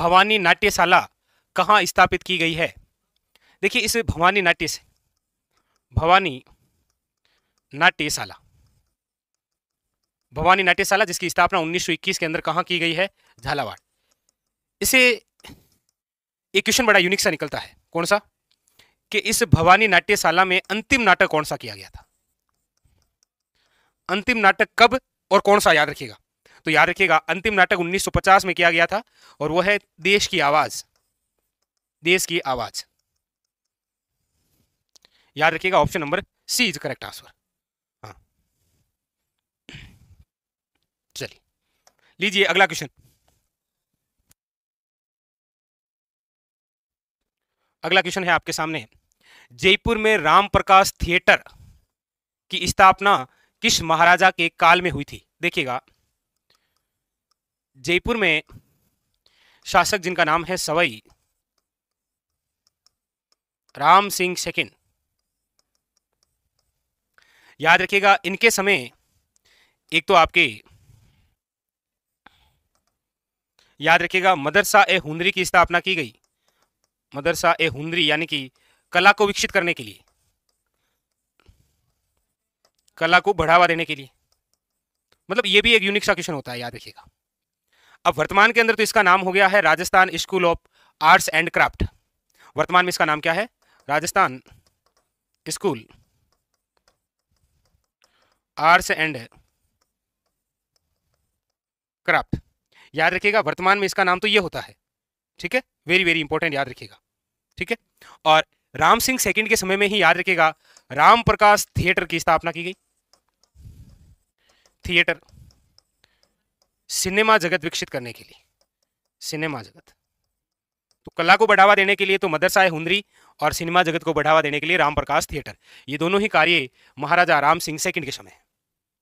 भवानी नाट्यशाला कहाँ स्थापित की गई है देखिए इस भवानी नाट्य भवानी नाट्यशाला भवानी नाट्यशाला जिसकी स्थापना 1921 के अंदर कहाँ की गई है झालावाड़ इसे एक क्वेश्चन बड़ा यूनिक सा निकलता है कौन सा कि इस भवानी नाट्यशाला में अंतिम नाटक कौन सा किया गया था अंतिम नाटक कब और कौन सा याद रखिएगा तो याद रखिएगा अंतिम नाटक 1950 में किया गया था और वह है देश की आवाज देश की आवाज याद रखिएगा option number C is correct answer चलिए लीजिए अगला क्वेश्चन अगला क्वेश्चन है आपके सामने जयपुर में राम प्रकाश थिएटर की स्थापना किस महाराजा के काल में हुई थी देखिएगा जयपुर में शासक जिनका नाम है सवई राम सिंह सेकिन याद रखिएगा इनके समय एक तो आपके याद रखिएगा मदरसा ए हुंदरी की स्थापना की गई मदरसा ए हुंदरी यानी कि कला को विकसित करने के लिए कला को बढ़ावा देने के लिए मतलब ये भी एक यूनिक सा क्वेश्चन होता है याद रखिएगा अब वर्तमान के अंदर तो इसका नाम हो गया है Rajasthan school of arts and craft वर्तमान में इसका नाम क्या है Rajasthan school arts and craft याद रखिएगा वर्तमान में इसका नाम तो ये होता है ठीक है वेरी वेरी इंपॉर्टेंट याद रखिएगा ठीक है और राम सिंह सेकंड के समय में ही याद रखिएगा राम प्रकाश थिएटर की स्थापना की गई थिएटर सिनेमा जगत विकसित करने के लिए सिनेमा जगत तो कला को बढ़ावा देने के लिए तो मदरसा हुंदरी और सिनेमा जगत को बढ़ावा देने के लिए राम प्रकाश थिएटर ये दोनों ही कार्य महाराजा राम सिंह सेकंड के समय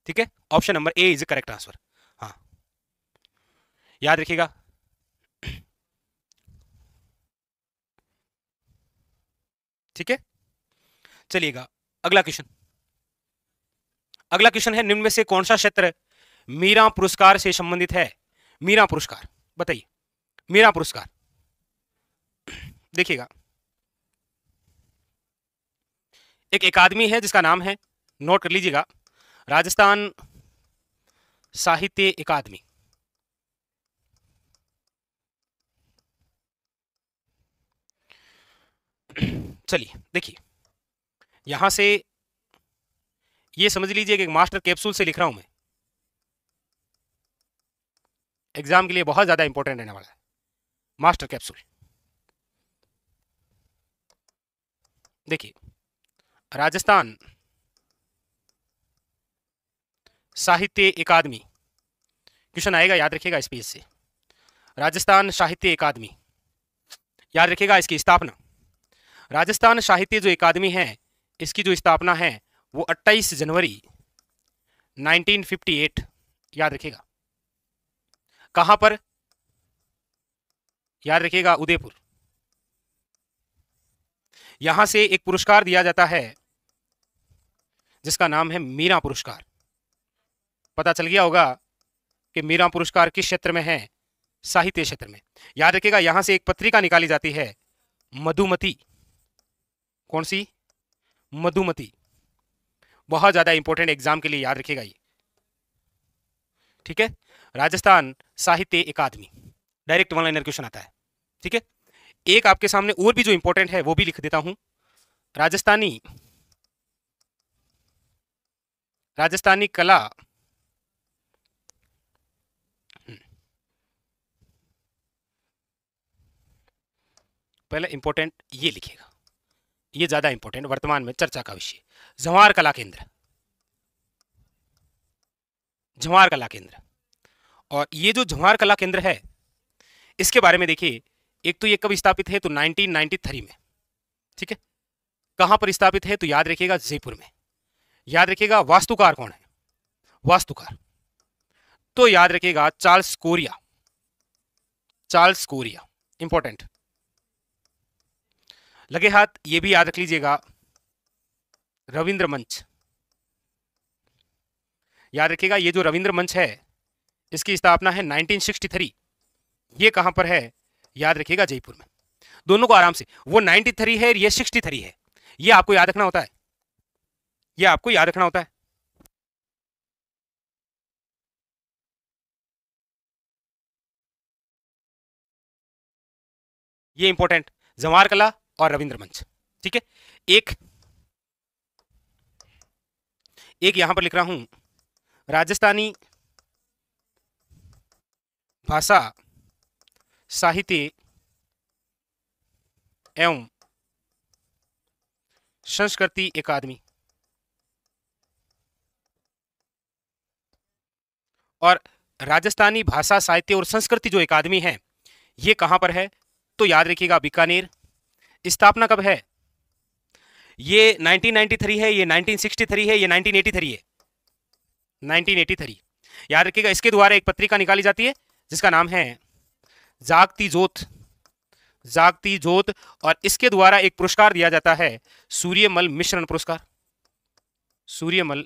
ठीक है option number A is correct answer हाँ याद रखिएगा ठीक है चलिएगा अगला क्वेश्चन अगला क्वेश्चन है निम्न में से कौन सा क्षेत्र मीरा पुरस्कार से संबंधित है मीरा पुरस्कार बताइए मीरा पुरस्कार देखिएगा एक अकादमी है जिसका नाम है नोट कर लीजिएगा राजस्थान साहित्य अकादमी चलिए देखिए यहां से ये समझ लीजिए कि मास्टर कैप्सूल से लिख रहा हूं मैं एग्ज़ाम के लिए बहुत ज़्यादा इंपॉर्टेंट रहने वाला है मास्टर कैप्सूल देखिए राजस्थान साहित्य अकादमी क्वेश्चन आएगा याद रखिएगा इस पेज से राजस्थान साहित्य अकादमी याद रखिएगा इसकी स्थापना राजस्थान साहित्य जो अकादमी है इसकी जो स्थापना है वो 28 जनवरी 1958 याद रखिएगा कहां पर याद रखिएगा उदयपुर यहां से एक पुरस्कार दिया जाता है जिसका नाम है मीरा पुरस्कार पता चल गया होगा कि मीरा पुरस्कार किस क्षेत्र में है साहित्य क्षेत्र में याद रखिएगा यहां से एक पत्रिका निकाली जाती है मधुमती कौन सी मधुमती बहुत ज़्यादा इंपॉर्टेंट एग्जाम के लिए याद रखिएगा ये ठीक है Rajasthan Sahitya Akademi direct one liner question आता है ठीक है एक आपके सामने और भी जो इंपॉर्टेंट है वो भी लिख देता हूं राजस्थानी राजस्थानी कला हम्म। पहले इंपॉर्टेंट ये लिखेगा ये ज़्यादा इंपॉर्टेंट वर्तमान में चर्चा का विषय जवार कला केंद्र झवार कला केंद्र और ये जो झंवार कला केंद्र है इसके बारे में देखिए एक तो ये कब स्थापित है तो 1993 में ठीक है कहाँ पर स्थापित है तो याद रखिएगा जयपुर में याद रखिएगा वास्तुकार कौन है वास्तुकार तो याद रखिएगा Charles Correa Charles Correa important लगे हाथ ये भी याद रख लीजिएगा रविंद्र मंच याद रखिएगा ये जो रविंद्र मंच है इसकी स्थापना है 1963 ये कहाँ पर है याद रखिएगा जयपुर में दोनों को आराम से वो 93 है ये 63 है ये आपको याद रखना होता है ये आपको याद रखना होता है ये इंपॉर्टेंट जवार कला और रविंद्र मंच ठीक है एक एक यहां पर लिख रहा हूं राजस्थानी भाषा साहित्य एवं संस्कृति अकादमी और राजस्थानी भाषा साहित्य और संस्कृति जो अकादमी है ये कहाँ पर है तो याद रखिएगा बीकानेर स्थापना कब है ये 1993 है ये 1963 है ये 1983 है 1983 याद रखिएगा इसके द्वारा एक पत्रिका निकाली जाती है जिसका नाम है जागती जोत जागती जोत और इसके द्वारा एक पुरस्कार दिया जाता है सूर्यमल मिश्रण पुरस्कार सूर्यमल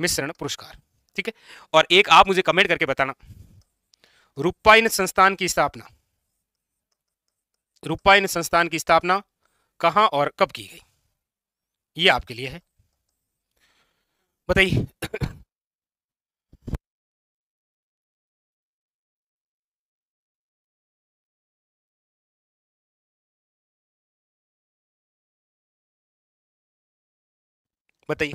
मिश्रण पुरस्कार ठीक है और एक आप मुझे कमेंट करके बताना रूपायन संस्थान की स्थापना रूपायन संस्थान की स्थापना कहां और कब की गई ये आपके लिए है बताइए बताइए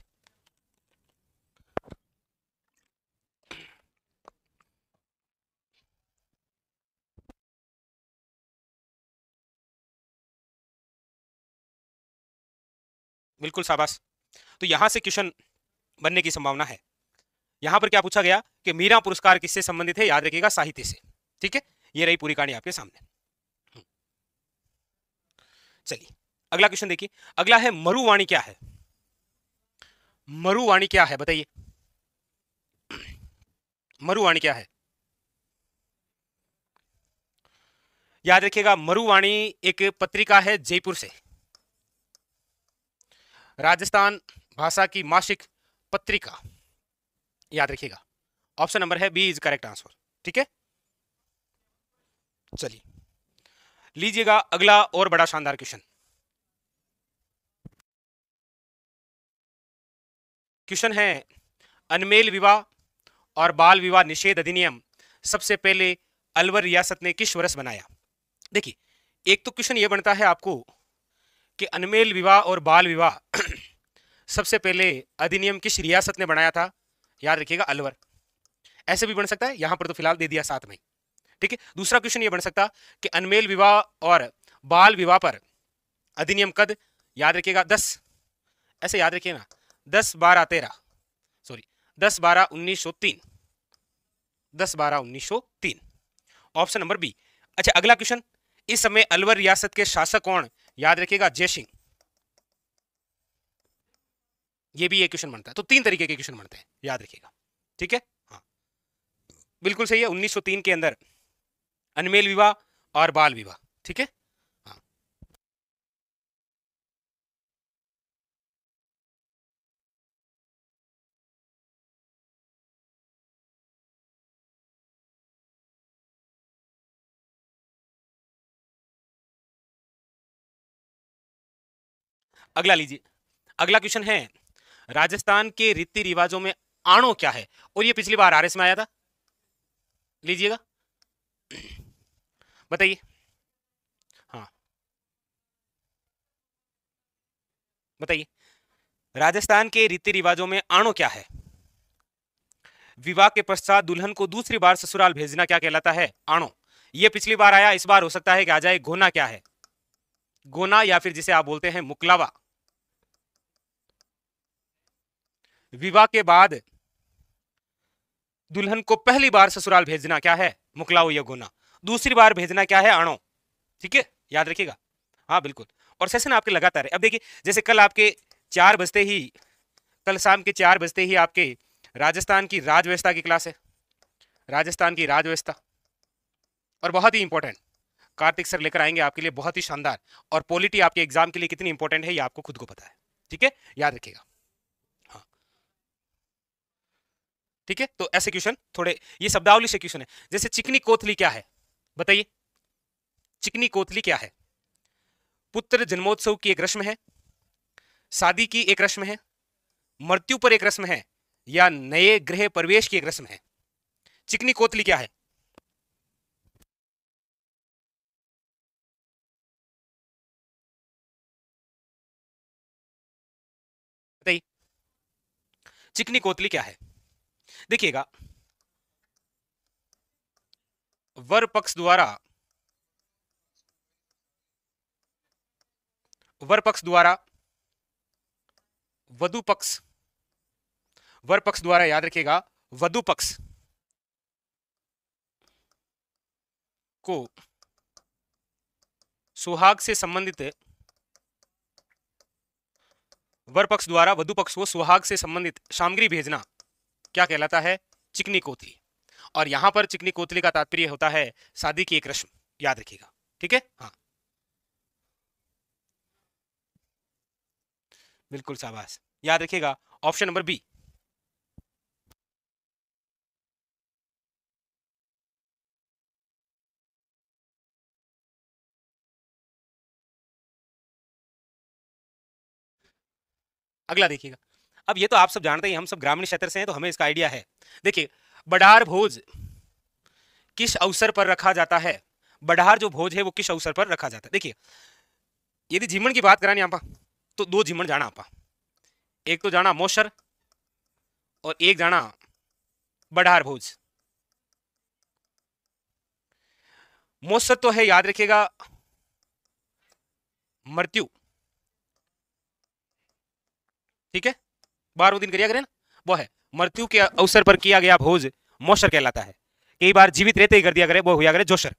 बिल्कुल शाबाश तो यहां से क्वेश्चन बनने की संभावना है यहां पर क्या पूछा गया कि मीरा पुरस्कार किससे संबंधित है याद रखिएगा साहित्य से ठीक है ये रही पूरी कहानी आपके सामने चलिए अगला क्वेश्चन देखिए अगला है मरुवाणी क्या है मरुवाणी क्या है बताइए मरुवाणी क्या है याद रखिएगा मरुवाणी एक पत्रिका है जयपुर से राजस्थान भाषा की मासिक पत्रिका याद रखिएगा ऑप्शन नंबर है बी इज करेक्ट आंसर ठीक है चलिए लीजिएगा अगला और बड़ा शानदार क्वेश्चन क्वेश्चन है अनमेल विवाह और बाल विवाह निषेध अधिनियम सबसे पहले अलवर रियासत ने किस वर्ष बनाया देखिए एक तो क्वेश्चन यह बनता है आपको कि अनमेल विवाह और बाल विवाह सबसे पहले अधिनियम किस रियासत ने बनाया था याद रखिएगा अलवर ऐसे भी बन सकता है यहां पर तो फिलहाल दे दिया साथ में ठीक है दूसरा क्वेश्चन ये बन सकता कि अनमेल विवाह और बाल विवाह पर अधिनियम कद याद रखिएगा दस ऐसे याद रखिए ना दस बारह तेरह सॉरी दस बारह उन्नीस सौ तीन दस बारह उन्नीस सौ तीन ऑप्शन नंबर बी अच्छा अगला क्वेश्चन इस समय अलवर रियासत के शासक कौन याद रखिएगा जय सिंह ये भी एक क्वेश्चन बनता है तो तीन तरीके के क्वेश्चन बनते हैं याद रखिएगा ठीक है हाँ बिल्कुल सही है 1903 के अंदर अनमेल विवाह और बाल विवाह ठीक है हाँ। अगला लीजिए अगला क्वेश्चन है राजस्थान के रीति रिवाजों में आणो क्या है और ये पिछली बार आरएस में आया था लीजिएगा बताइए हाँ बताइए राजस्थान के रीति रिवाजों में आणो क्या है विवाह के पश्चात दुल्हन को दूसरी बार ससुराल भेजना क्या कहलाता है आणो ये पिछली बार आया इस बार हो सकता है कि आ जाए गोना क्या है गोना या फिर जिसे आप बोलते हैं मुकलावा विवाह के बाद दुल्हन को पहली बार ससुराल भेजना क्या है मुकलाओ या गोना दूसरी बार भेजना क्या है अणो ठीक है याद रखिएगा हाँ बिल्कुल और सेशन आपके लगातार है अब देखिए जैसे कल आपके चार बजते ही कल शाम के चार बजते ही आपके राजस्थान की राज व्यवस्था की क्लास है राजस्थान की राज व्यवस्था और बहुत ही इंपॉर्टेंट कार्तिक सर लेकर आएंगे आपके लिए बहुत ही शानदार और पॉलिटी आपके एग्जाम के लिए कितनी इंपॉर्टेंट है ये आपको खुद को पता है ठीक है याद रखिएगा ठीक है तो ऐसे क्वेश्चन थोड़े ये शब्दावली से क्वेश्चन है जैसे चिकनी कोथली क्या है बताइए चिकनी कोथली क्या है पुत्र जन्मोत्सव की एक रस्म है शादी की एक रस्म है मृत्यु पर एक रस्म है या नए गृह प्रवेश की एक रस्म है चिकनी कोतली क्या है बताइए चिकनी कोतली क्या है देखिएगा वर पक्ष द्वारा वर पक्ष द्वारा वधु पक्ष वर पक्ष द्वारा याद रखिएगा वधु पक्ष को सुहाग से संबंधित वर पक्ष द्वारा वधु पक्ष को सुहाग से संबंधित सामग्री भेजना क्या कहलाता है चिकनी कोतली और यहां पर चिकनी कोतली का तात्पर्य होता है शादी की एक रस्म याद रखिएगा ठीक है हाँ बिल्कुल शाबाश याद रखिएगा ऑप्शन नंबर बी अगला देखिएगा अब ये तो आप सब जानते हैं हम सब ग्रामीण क्षेत्र से हैं तो हमें इसका आइडिया है देखिए बडार भोज किस अवसर पर रखा जाता है बडार जो भोज है वो किस अवसर पर रखा जाता है देखिए यदि जीमण की बात करानी आपा तो दो जीमण जाना आपा एक तो जाना मोशर और एक जाना बडार भोज मोशर तो है याद रखिएगा मृत्यु ठीक है बारह दिन करिया करें वो है मृत्यु के अवसर पर किया गया भोज मोशर कहलाता है कई बार जीवित रहते ही कर दिया करे वो हुआ करे जोशर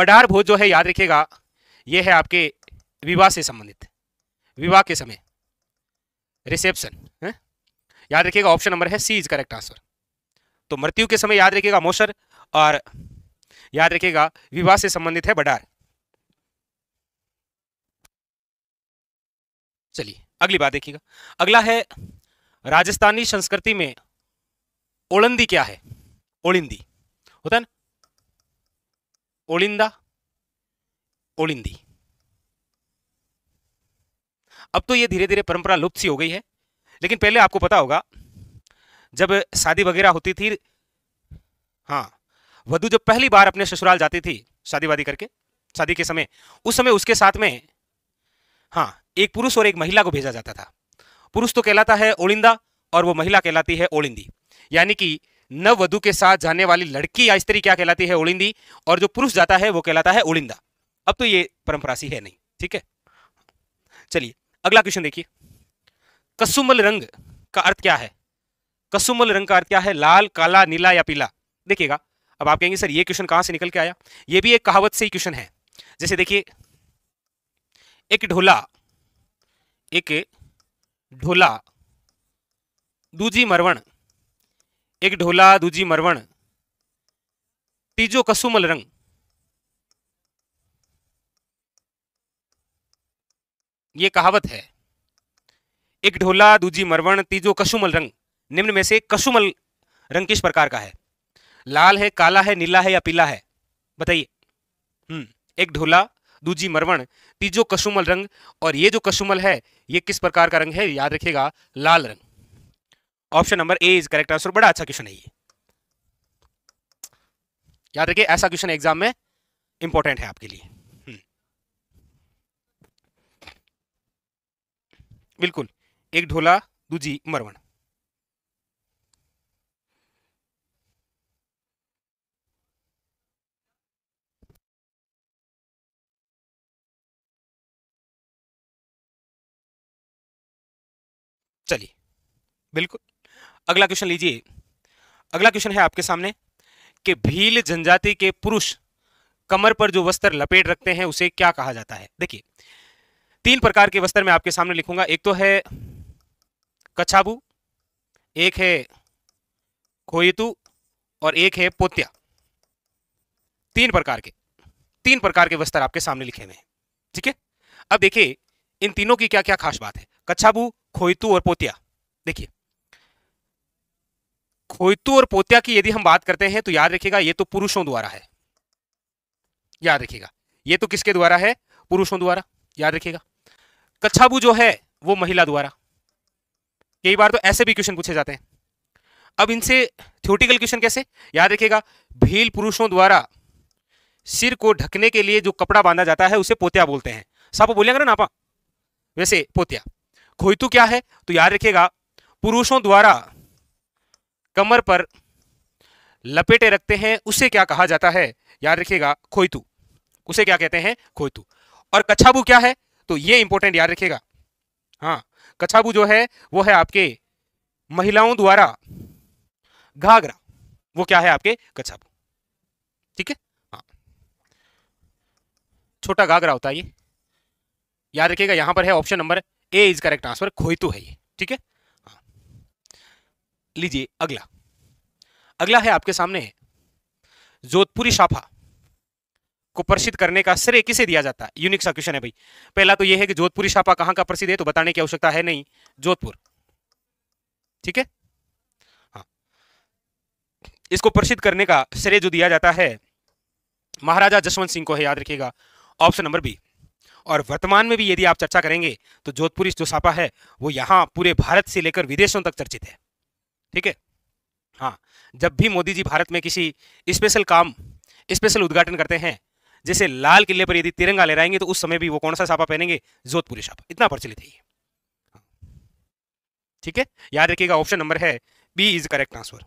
बडार भोज जो है याद रखिएगा ये है आपके विवाह से संबंधित विवाह के समय रिसेप्शन याद रखिएगा ऑप्शन नंबर है सी इज करेक्ट आंसर तो मृत्यु के समय याद रखिएगा मोशर और याद रखिएगा विवाह से संबंधित है बडार चलिए अगली बात देखिएगा अगला है राजस्थानी संस्कृति में ओलंदी क्या है ओलिंदी होता है ना ओलिंदा ओलिंदी अब तो ये धीरे धीरे परंपरा लुप्त सी हो गई है लेकिन पहले आपको पता होगा जब शादी वगैरह होती थी हाँ वधु जब पहली बार अपने ससुराल जाती थी शादी वादी करके शादी के समय उस समय उसके साथ में हाँ एक पुरुष और एक महिला को भेजा जाता था पुरुष तो कहलाता है ओलिंदा और वो महिला कहलाती है ओलिंदी यानी कि नव वधु के साथ जाने वाली लड़की या स्त्री क्या कहलाती है ओलिंदी और जो पुरुष जाता है वो कहलाता है ओलिंदा अब तो ये परंपरा सी है नहीं ठीक है चलिए अगला क्वेश्चन देखिए कसुमल रंग का अर्थ क्या है कसुमल रंग का अर्थ क्या है लाल काला नीला या पीला देखिएगा अब आप कहेंगे सर ये क्वेश्चन कहां से निकल के आया ये भी एक कहावत से ही क्वेश्चन है जैसे देखिए एक ढोला एक ढोला दूजी मरवण एक ढोला दूजी मरवण तीजो कसुमल रंग ये कहावत है एक ढोला दूजी मरवण तीजो कसुमल रंग निम्न में से कसुमल रंग किस प्रकार का है लाल है काला है नीला है या पीला है बताइए हम्म एक ढोला दूजी मरवण पीजो कशुमल रंग और ये जो कशुमल है ये किस प्रकार का रंग है याद रखिएगा लाल रंग option number A is correct answer बड़ा अच्छा क्वेश्चन है ये याद रखिए ऐसा क्वेश्चन एग्जाम में इंपॉर्टेंट है आपके लिए हम्म। बिल्कुल एक ढोला दूजी मरवण चलिए बिल्कुल अगला क्वेश्चन लीजिए अगला क्वेश्चन है आपके सामने कि भील जनजाति के पुरुष कमर पर जो वस्त्र लपेट रखते हैं उसे क्या कहा जाता है देखिए तीन प्रकार के वस्त्र मैं आपके सामने लिखूंगा एक तो है कछाबू एक है खोयतु और एक है पोत्या तीन प्रकार के तीन प्रकार के वस्त्र आपके सामने लिखे हुए हैं ठीक है अब देखिए इन तीनों की क्या क्या खास बात है कच्छाबू खोइतू और पोतिया देखिए खोइतू और पोतिया की यदि हम बात करते हैं तो याद रखिएगा ये तो पुरुषों द्वारा है याद रखिएगा ये तो किसके द्वारा है पुरुषों द्वारा याद रखिएगा कच्छाबू जो है वो महिला द्वारा कई बार तो ऐसे भी क्वेश्चन पूछे जाते हैं अब इनसे थ्योरेटिकल क्वेश्चन कैसे याद रखिएगा भील पुरुषों द्वारा सिर को ढकने के लिए जो कपड़ा बांधा जाता है उसे पोतिया बोलते हैं सब बोलेंगे ना नापा वैसे पोतिया खोईतु क्या है तो याद रखिएगा पुरुषों द्वारा कमर पर लपेटे रखते हैं उसे क्या कहा जाता है याद रखिएगा खोईतु उसे क्या कहते हैं खोईतु और कछाबू क्या है तो ये इंपॉर्टेंट याद रखिएगा हाँ कछाबू जो है वो है आपके महिलाओं द्वारा घाघरा वो क्या है आपके कछाबू ठीक है हाँ छोटा घाघरा होता है ये याद रखिएगा यहां पर है option number A is correct answer खोईतु है ये ठीक है हाँ। लीजिए अगला अगला है आपके सामने जोधपुरी शाफा को प्रसिद्ध करने का श्रेय किसे दिया जाता है यूनिक सा क्वेश्चन है भाई पहला तो यह है कि जोधपुरी शाफा कहां का प्रसिद्ध है तो बताने की आवश्यकता है नहीं जोधपुर ठीक है हाँ इसको प्रसिद्ध करने का श्रेय जो दिया जाता है महाराजा जसवंत सिंह को है याद रखिएगा ऑप्शन नंबर बी और वर्तमान में भी यदि आप चर्चा करेंगे तो जोधपुरी जो सापा है वो यहाँ पूरे भारत से लेकर विदेशों तक चर्चित है ठीक है हाँ जब भी मोदी जी भारत में किसी स्पेशल काम स्पेशल उद्घाटन करते हैं जैसे लाल किले पर यदि तिरंगा लहराएंगे तो उस समय भी वो कौन सा सापा पहनेंगे जोधपुरी सापा इतना प्रचलित है ये हाँ। ठीक है याद रखिएगा ऑप्शन नंबर है बी इज करेक्ट आंसर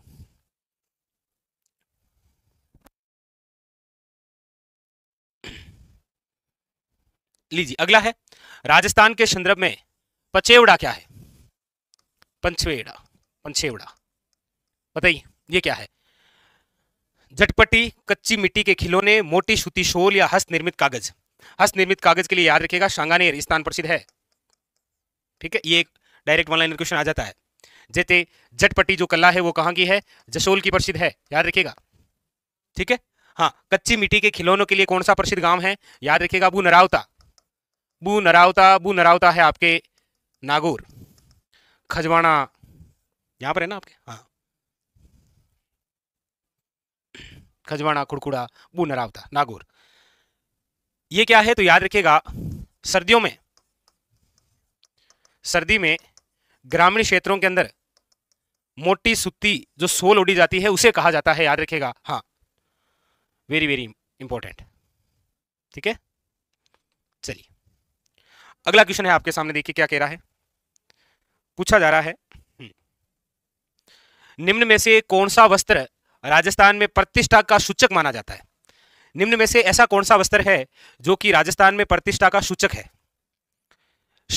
लीजिए अगला है राजस्थान के संदर्भ में पचेवड़ा क्या है पंचवेड़ा पंचेवड़ा बताइए ये क्या है झटपटी कच्ची मिट्टी के खिलौने मोटी सूती शोल या हस्त निर्मित कागज हस्त निर्मित कागज के लिए याद रखिएगा शांगानेर स्थान प्रसिद्ध है ठीक है ये एक डायरेक्ट ऑनलाइन क्वेश्चन आ जाता है जैसे झटपटी जो कला है वो कहाँ की है जसोल की प्रसिद्ध है याद रखिएगा ठीक है हाँ कच्ची मिट्टी के खिलौनों के लिए कौन सा प्रसिद्ध गांव है याद रखिएगा अबू नरावता बू नरावता बू नरावता है आपके नागौर खजवाणा यहाँ पर है ना आपके हाँ खजवाणा खुड़कुड़ा बू नरावता नागौर ये क्या है तो याद रखिएगा सर्दियों में सर्दी में ग्रामीण क्षेत्रों के अंदर मोटी सुत्ती जो सोल उड़ी जाती है उसे कहा जाता है याद रखेगा हाँ वेरी वेरी इंपॉर्टेंट ठीक है चलिए अगला क्वेश्चन है आपके सामने देखिए क्या कह रहा है पूछा जा रहा है हम्म। निम्न में से कौन सा वस्त्र राजस्थान में प्रतिष्ठा का सूचक माना जाता है निम्न में से ऐसा कौन सा वस्त्र है जो कि राजस्थान में प्रतिष्ठा का सूचक है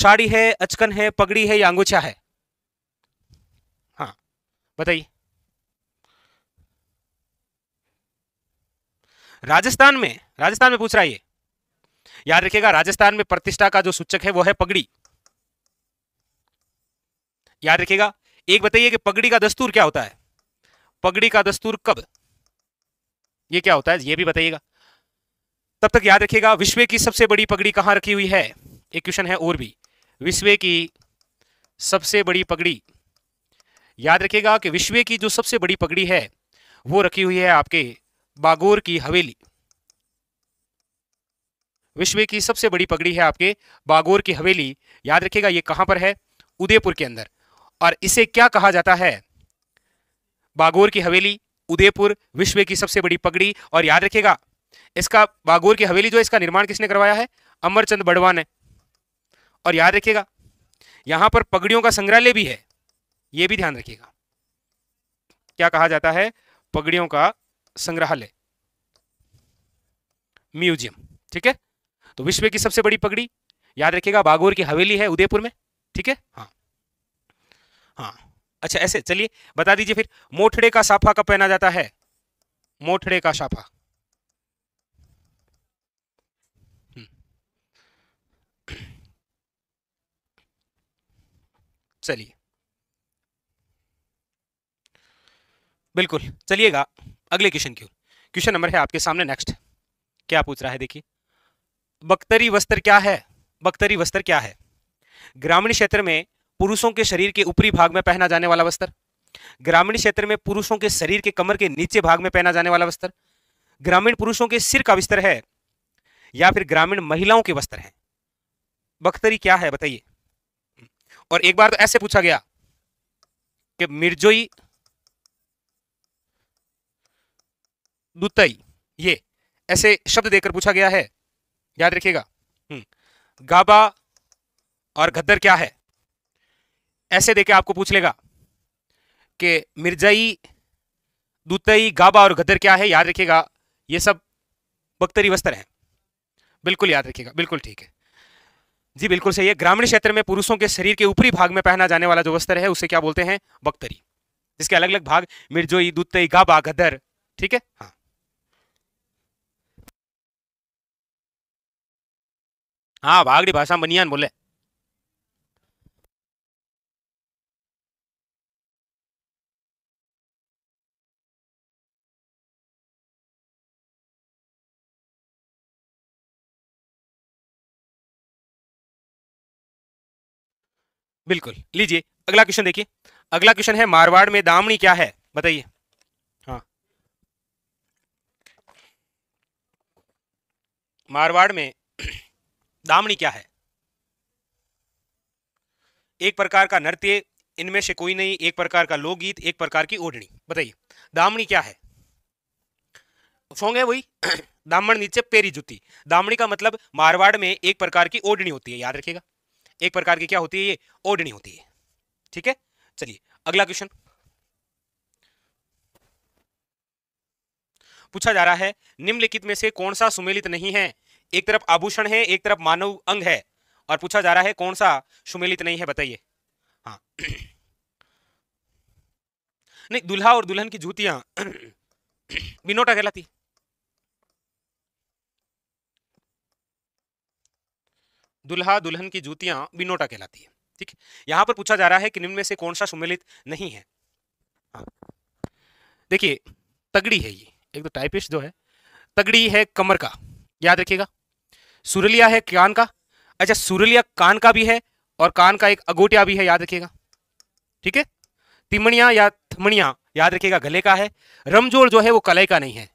साड़ी है अचकन है पगड़ी है या अंगूछा है हाँ बताइए राजस्थान में राजस्थान में पूछ रहा है ये याद रखिएगा राजस्थान में प्रतिष्ठा का जो सूचक है वो है पगड़ी याद रखिएगा एक बताइए कि पगड़ी का दस्तूर क्या होता है पगड़ी का दस्तूर कब ये क्या होता है ये भी बताइएगा तब तक याद रखिएगा विश्व की सबसे बड़ी पगड़ी कहां रखी हुई है एक क्वेश्चन है और भी विश्व की सबसे बड़ी पगड़ी याद रखिएगा कि विश्व की जो सबसे बड़ी पगड़ी है वो रखी हुई है आपके बागोर की हवेली विश्व की सबसे बड़ी पगड़ी है आपके बागोर की हवेली याद रखिएगा ये कहां पर है उदयपुर के अंदर और इसे क्या कहा जाता है बागोर की हवेली उदयपुर विश्व की सबसे बड़ी पगड़ी और याद रखिएगा इसका बागोर की हवेली जो इसका निर्माण किसने करवाया है अमरचंद बड़वा ने और याद रखिएगा यहां पर पगड़ियों का संग्रहालय भी है यह भी ध्यान रखिएगा क्या कहा जाता है पगड़ियों का संग्रहालय म्यूजियम ठीक है तो विश्व की सबसे बड़ी पगड़ी याद रखिएगा बागोर की हवेली है उदयपुर में ठीक है हाँ हाँ अच्छा ऐसे चलिए बता दीजिए फिर मोठड़े का साफा कब पहना जाता है मोठड़े का साफा हम्म। चलिए बिल्कुल चलिएगा अगले क्वेश्चन की क्वेश्चन नंबर है आपके सामने नेक्स्ट क्या पूछ रहा है देखिए बख्तरी वस्त्र क्या है बख्तरी वस्त्र क्या है ग्रामीण क्षेत्र में पुरुषों के शरीर के ऊपरी भाग में पहना जाने वाला वस्त्र ग्रामीण क्षेत्र में पुरुषों के शरीर के कमर के नीचे भाग में पहना जाने वाला वस्त्र ग्रामीण पुरुषों के सिर का बिस्तर है या फिर ग्रामीण महिलाओं के वस्त्र हैं बख्तरी क्या है बताइए और एक बार तो ऐसे पूछा गया कि मिर्जोई दुतई ये ऐसे शब्द देकर पूछा गया है याद रखिएगा हम्म। गाबा और गद्दर क्या है ऐसे देखे आपको पूछ लेगा कि मिर्जाई दूतई गाबा और गदर क्या है याद रखिएगा ये सब बख्तरी वस्त्र हैं बिल्कुल याद रखिएगा बिल्कुल ठीक है जी बिल्कुल सही है ग्रामीण क्षेत्र में पुरुषों के शरीर के ऊपरी भाग में पहना जाने वाला जो वस्त्र है उसे क्या बोलते हैं बख्तरी जिसके अलग अलग भाग मिर्जोई दूतई गाबा गदर ठीक है हाँ हाँ भागड़ी भाषा बनियान बोले बिल्कुल लीजिए अगला क्वेश्चन देखिए अगला क्वेश्चन है मारवाड़ में दामनी क्या है बताइए हाँ मारवाड़ में दामनी क्या है एक प्रकार का नृत्य इनमें से कोई नहीं एक प्रकार का लोकगीत एक प्रकार की ओढ़नी बताइए दामनी क्या है सॉन्ग है वही दामण नीचे पेरी जुती दामणी का मतलब मारवाड़ में एक प्रकार की ओढ़नी होती है याद रखिएगा एक प्रकार की क्या होती है ये ओढ़नी होती है ठीक है चलिए अगला क्वेश्चन पूछा जा रहा है निम्नलिखित में से कौन सा सुमेलित नहीं है एक तरफ आभूषण है एक तरफ मानव अंग है और पूछा जा रहा है कौन सा सुमेलित नहीं है बताइए हाँ नहीं दुल्हा और दुल्हन की जूतियां बिनोटा कहलाती दुल्हा दुल्हन की जूतियां बिनोटा कहलाती है ठीक है यहां पर पूछा जा रहा है कि निम्न में से कौन सा सुमेलित नहीं है हाँ। देखिए तगड़ी है ये एक तो टाइपिस्ट जो है तगड़ी है कमर का याद रखिएगा सुरलिया है कान का अच्छा सुरलिया कान का भी है और कान का एक अगोटिया भी है याद रखिएगा ठीक है तिमणिया या थमणिया याद रखिएगा गले का है रमजोड़ जो है वो कले का नहीं है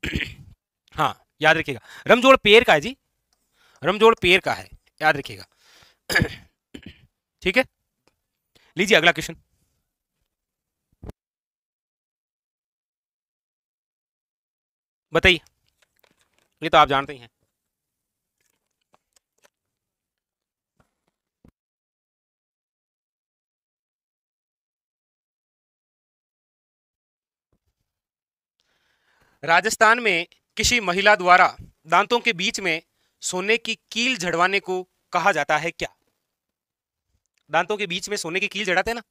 हाँ याद रखिएगा रमजोड़ पेड़ का है जी रमजोड़ पेड़ का है याद रखिएगा ठीक है लीजिए अगला क्वेश्चन बताइए ये तो आप जानते ही हैं राजस्थान में किसी महिला द्वारा दांतों के बीच में सोने की कील झड़वाने को कहा जाता है क्या दांतों के बीच में सोने की कील झड़ाते हैं ना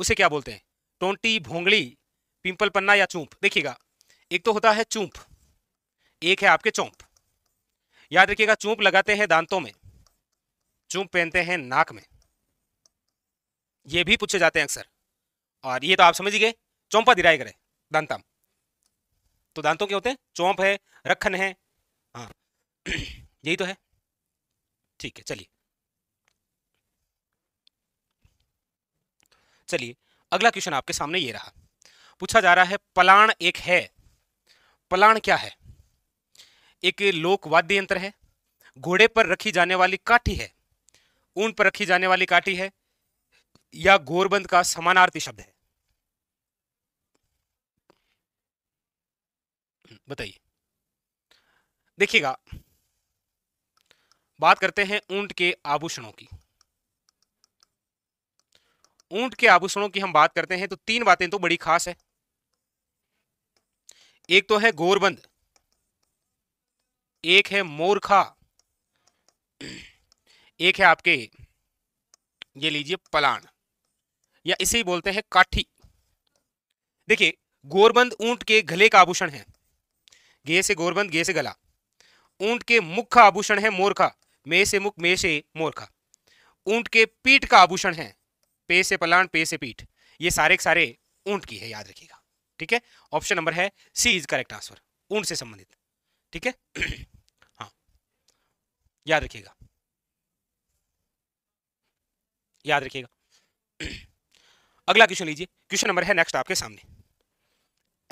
उसे क्या बोलते हैं टोंटी भोंगड़ी पिंपल पन्ना या चूंप देखिएगा एक तो होता है चूंप एक है आपके चौंप याद रखिएगा चूंप लगाते हैं दांतों में चूंप पहनते हैं नाक में ये भी पूछे जाते हैं अक्सर और ये तो आप समझिए चौंपा दिराए करे दांताम तो दांतों क्या होते हैं चौंप है रखन है हाँ यही तो है ठीक है चलिए चलिए अगला क्वेश्चन आपके सामने ये रहा पूछा जा रहा है पलाण एक है पलाण क्या है एक लोकवाद्य यंत्र है घोड़े पर रखी जाने वाली काठी है ऊन पर रखी जाने वाली काठी है या गोरबंद का समानार्थी शब्द है बताइए देखिएगा बात करते हैं ऊंट के आभूषणों की ऊंट के आभूषणों की हम बात करते हैं तो तीन बातें तो बड़ी खास है एक तो है गोरबंद एक है मोरखा एक है आपके ये लीजिए पलाण या इसे ही बोलते हैं काठी देखिए गोरबंद ऊंट के गले का आभूषण है गे से गोरबंद गे से गला ऊंट के मुख का आभूषण है मोरखा मे से मुख मे से मोरखा ऊंट के पीठ का आभूषण है पे से पलाण पे से पीठ ये सारे के सारे ऊंट की है याद रखिएगा ठीक है ऑप्शन नंबर है सी इज करेक्ट आंसर ऊंट से संबंधित ठीक है हाँ याद रखिएगा याद रखिएगा अगला क्वेश्चन लीजिए क्वेश्चन नंबर है नेक्स्ट आपके सामने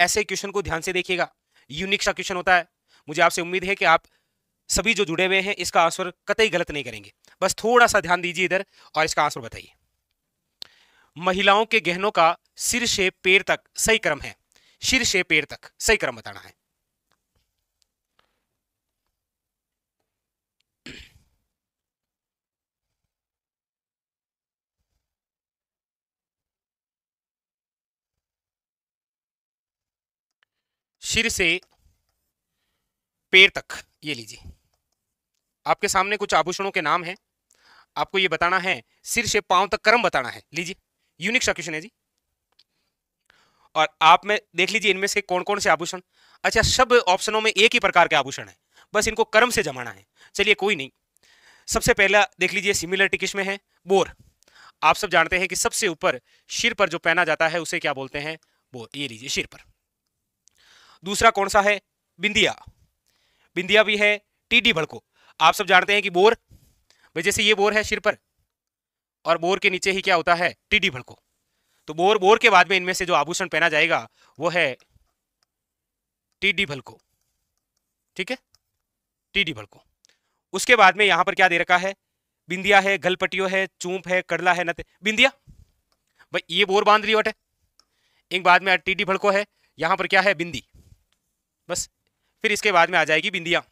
ऐसे क्वेश्चन को ध्यान से देखिएगा यूनिक सा क्वेश्चन होता है मुझे आपसे उम्मीद है कि आप सभी जो जुड़े हुए हैं इसका आंसर कतई गलत नहीं करेंगे बस थोड़ा सा ध्यान दीजिए इधर और इसका आंसर बताइए महिलाओं के गहनों का सिर से पेड़ तक सही क्रम है सिर से पेड़ तक सही क्रम बताना है सिर से पैर तक ये लीजिए आपके सामने कुछ आभूषणों के नाम हैं आपको ये बताना है सिर से पांव तक क्रम बताना है लीजिए यूनिक सा क्वेश्चन है जी और आप में देख लीजिए इनमें से कौन कौन से आभूषण अच्छा सब ऑप्शनों में एक ही प्रकार के आभूषण है बस इनको कर्म से जमाना है चलिए कोई नहीं सबसे पहला देख लीजिए सिमिलर टिकिश में है बोर आप सब जानते हैं कि सबसे ऊपर सिर पर जो पहना जाता है उसे क्या बोलते हैं बोर ये लीजिए सिर पर दूसरा कौन सा है बिंदिया बिंदिया भी है टीडी भड़को आप सब जानते हैं कि बोर भाई जैसे ये बोर है सिर पर और बोर के नीचे ही क्या होता है टीडी भड़को तो बोर बोर के बाद में इनमें से जो आभूषण पहना जाएगा वो है टी डी भलको ठीक है टी डी भलको उसके बाद में यहां पर क्या दे रखा है बिंदिया है गलपटियो है चूंप है कड़ला है नते बिंदिया भाई ये बोर बांध रियोट है एक बाद में टीडी भड़को है यहां पर क्या है बिंदी बस फिर इसके बाद में आ जाएगी बिंदियाँ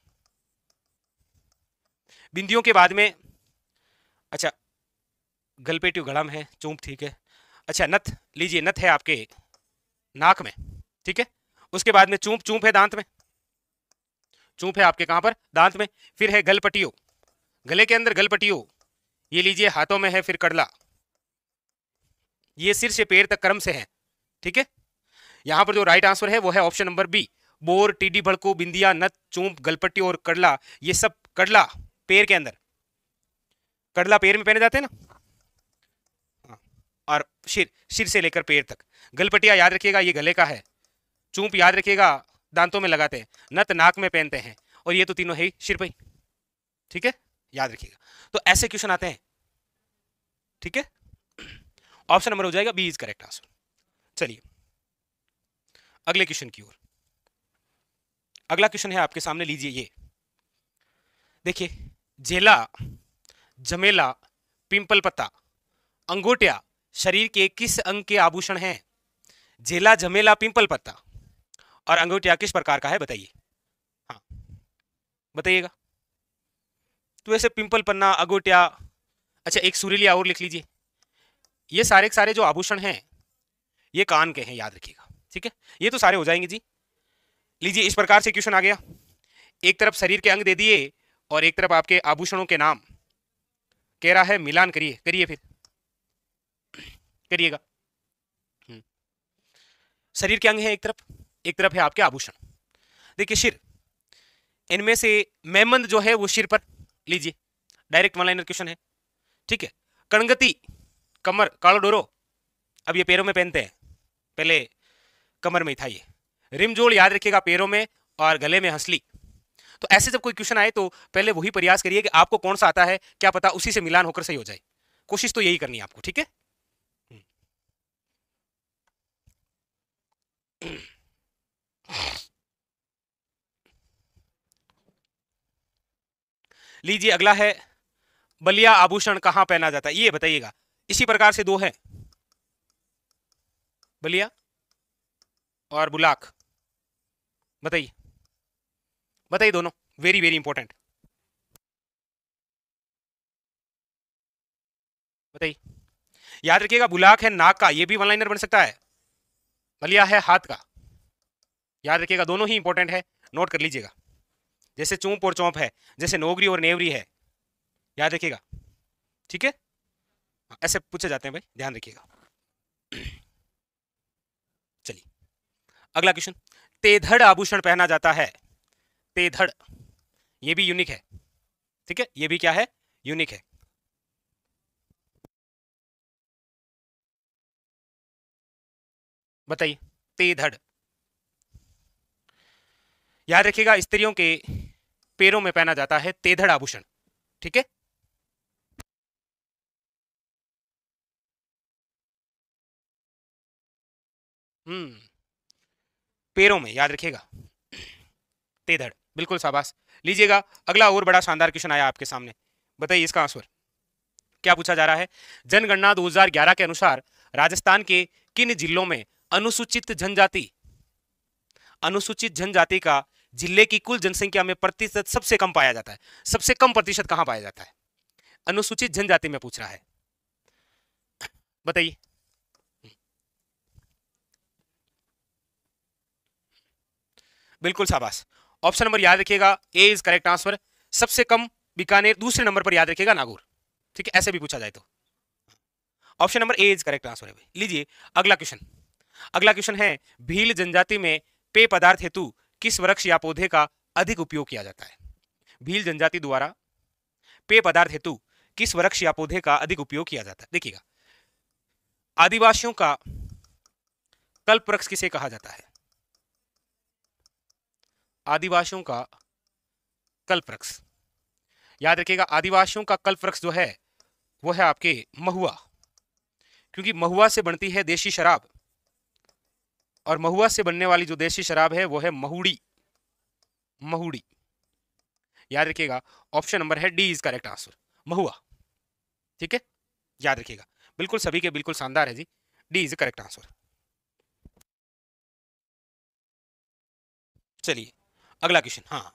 बिंदियों के बाद में अच्छा गलपेट्यू गड़म है चूंप ठीक है अच्छा नथ लीजिए नथ है आपके नाक में ठीक है उसके बाद में चूंप चूंप है दांत में चूंप है आपके कहाँ पर दांत में फिर है गलपटियो गले के अंदर गलपटियो ये लीजिए हाथों में है फिर कड़ला ये सिर से पेड़ तक कर्म से है ठीक है यहां पर जो राइट आंसर है वो है ऑप्शन नंबर बी बोर टीडी भड़को बिंदिया नत चूंप गलपट्टी और कड़ला ये सब कड़ला पेड़ के अंदर कड़ला पेड़ में पहने जाते हैं ना हाँ। और सिर सिर से लेकर पेड़ तक गलपटिया याद रखिएगा ये गले का है चूंप याद रखिएगा दांतों में लगाते हैं नत नाक में पहनते हैं और ये तो तीनों है ही सिर पर ठीक है याद रखिएगा तो ऐसे क्वेश्चन आते हैं ठीक है ऑप्शन नंबर हो जाएगा बी इज करेक्ट आंसर चलिए अगले क्वेश्चन की ओर अगला क्वेश्चन है आपके सामने लीजिए ये देखिए झेला जमेला पिंपल पत्ता अंगूठिया शरीर के किस अंग के आभूषण हैं जेला जमेला पिंपल पत्ता और अंगूठिया किस प्रकार का है बताइए हाँ बताइएगा तो ऐसे पिंपल पन्ना अंगूठिया अच्छा एक सुरीलिया और लिख लीजिए ये सारे सारे जो आभूषण हैं ये कान के हैं याद रखिएगा ठीक है ये तो सारे हो जाएंगे जी लीजिए इस प्रकार से क्वेश्चन आ गया एक तरफ शरीर के अंग दे दिए और एक तरफ आपके आभूषणों के नाम कह रहा है मिलान करिए करिए फिर करिएगा हम्म। शरीर के अंग है एक तरफ एक तरफ है आपके आभूषण देखिए सिर इनमें से मेमंद जो है वो सिर पर लीजिए डायरेक्ट वन लाइनर क्वेश्चन है ठीक है कणगति कमर कालो डोरो अब ये पैरों में पहनते हैं पहले कमर में था ये रिमझोल याद रखिएगा पैरों में और गले में हंसली तो ऐसे जब कोई क्वेश्चन आए तो पहले वही प्रयास करिए कि आपको कौन सा आता है क्या पता उसी से मिलान होकर सही हो जाए कोशिश तो यही करनी है आपको ठीक है लीजिए अगला है बलिया आभूषण कहां पहना जाता है ये बताइएगा इसी प्रकार से दो हैं बलिया और बुलाक बताइए बताइए दोनों वेरी वेरी इंपॉर्टेंट बताइए याद रखिएगा बुलाक है नाक का ये भी वन लाइनर बन सकता है बलिया है हाथ का याद रखिएगा दोनों ही इंपॉर्टेंट है नोट कर लीजिएगा जैसे चूंप और चौंप है जैसे नोगरी और नेवरी है याद रखिएगा ठीक है हाँ, ऐसे पूछे जाते हैं भाई ध्यान रखिएगा चलिए अगला क्वेश्चन तेधड़ आभूषण पहना जाता है तेधड़ ये भी यूनिक है ठीक है ये भी क्या है यूनिक है बताइए तेधड़ याद रखिएगा स्त्रियों के पैरों में पहना जाता है तेधड़ आभूषण ठीक है हम्म पैरों में याद रखिएगा तेधड़ बिल्कुल शाबाश लीजिएगा अगला और बड़ा शानदार क्वेश्चन आया आपके सामने बताइए इसका आंसर क्या पूछा जा रहा है जनगणना 2011 के अनुसार राजस्थान के किन जिलों में अनुसूचित जनजाति अनुसूचित जनजाति का जिले की कुल जनसंख्या में प्रतिशत सबसे कम पाया जाता है सबसे कम प्रतिशत कहां पाया जाता है अनुसूचित जनजाति में पूछ रहा है बताइए बिल्कुल शाबाश ऑप्शन नंबर याद रखिएगा ए इज करेक्ट आंसर सबसे कम बीकानेर दूसरे नंबर पर याद रखिएगा नागौर ठीक है ऐसे भी पूछा जाए तो option number A is correct answer है लीजिए अगला क्वेश्चन अगला क्वेश्चन है भील जनजाति में पेय पदार्थ हेतु किस वृक्ष या पौधे का अधिक उपयोग किया जाता है भील जनजाति द्वारा पेय पदार्थ हेतु किस वृक्ष या पौधे का अधिक उपयोग किया जाता है देखिएगा आदिवासियों का कल्प वृक्ष किसे कहा जाता है आदिवासियों का कल्प वृक्ष याद रखिएगा आदिवासियों का कल्प वृक्ष जो है वो है आपके महुआ क्योंकि महुआ से बनती है देशी शराब और महुआ से बनने वाली जो देशी शराब है वो है महुड़ी महुड़ी याद रखिएगा ऑप्शन नंबर है डी इज करेक्ट आंसर महुआ ठीक है याद रखिएगा बिल्कुल सभी के बिल्कुल शानदार है जी डी इज करेक्ट आंसर चलिए अगला क्वेश्चन हाँ, हाँ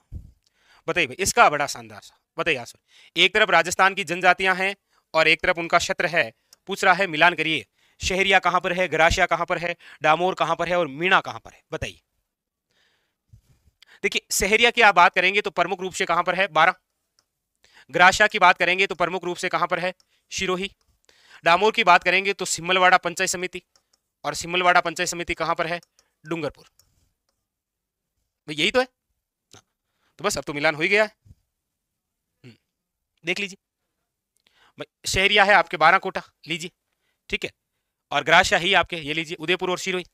बताइए भाई इसका बड़ा शानदार सा बताइए आंसर एक तरफ राजस्थान की जनजातियां हैं और एक तरफ उनका क्षेत्र है पूछ रहा है मिलान करिए शहरिया कहां पर है गराशिया कहां पर है डामोर कहां पर है और मीणा कहां पर है बताइए देखिए शहरिया की आप बात करेंगे तो प्रमुख रूप से कहां पर है बारह ग्राशिया की बात करेंगे तो प्रमुख रूप से कहां पर है शिरोही डामोर की बात करेंगे तो सिमलवाड़ा पंचायत समिति और सिमलवाड़ा पंचायत समिति कहां पर है डूंगरपुर यही तो है तो बस अब तो मिलान हो ही गया है हम्म, देख लीजिए शहरिया है आपके बारह कोटा लीजिए ठीक है और ही आपके ये लीजिए उदयपुर और शिरोई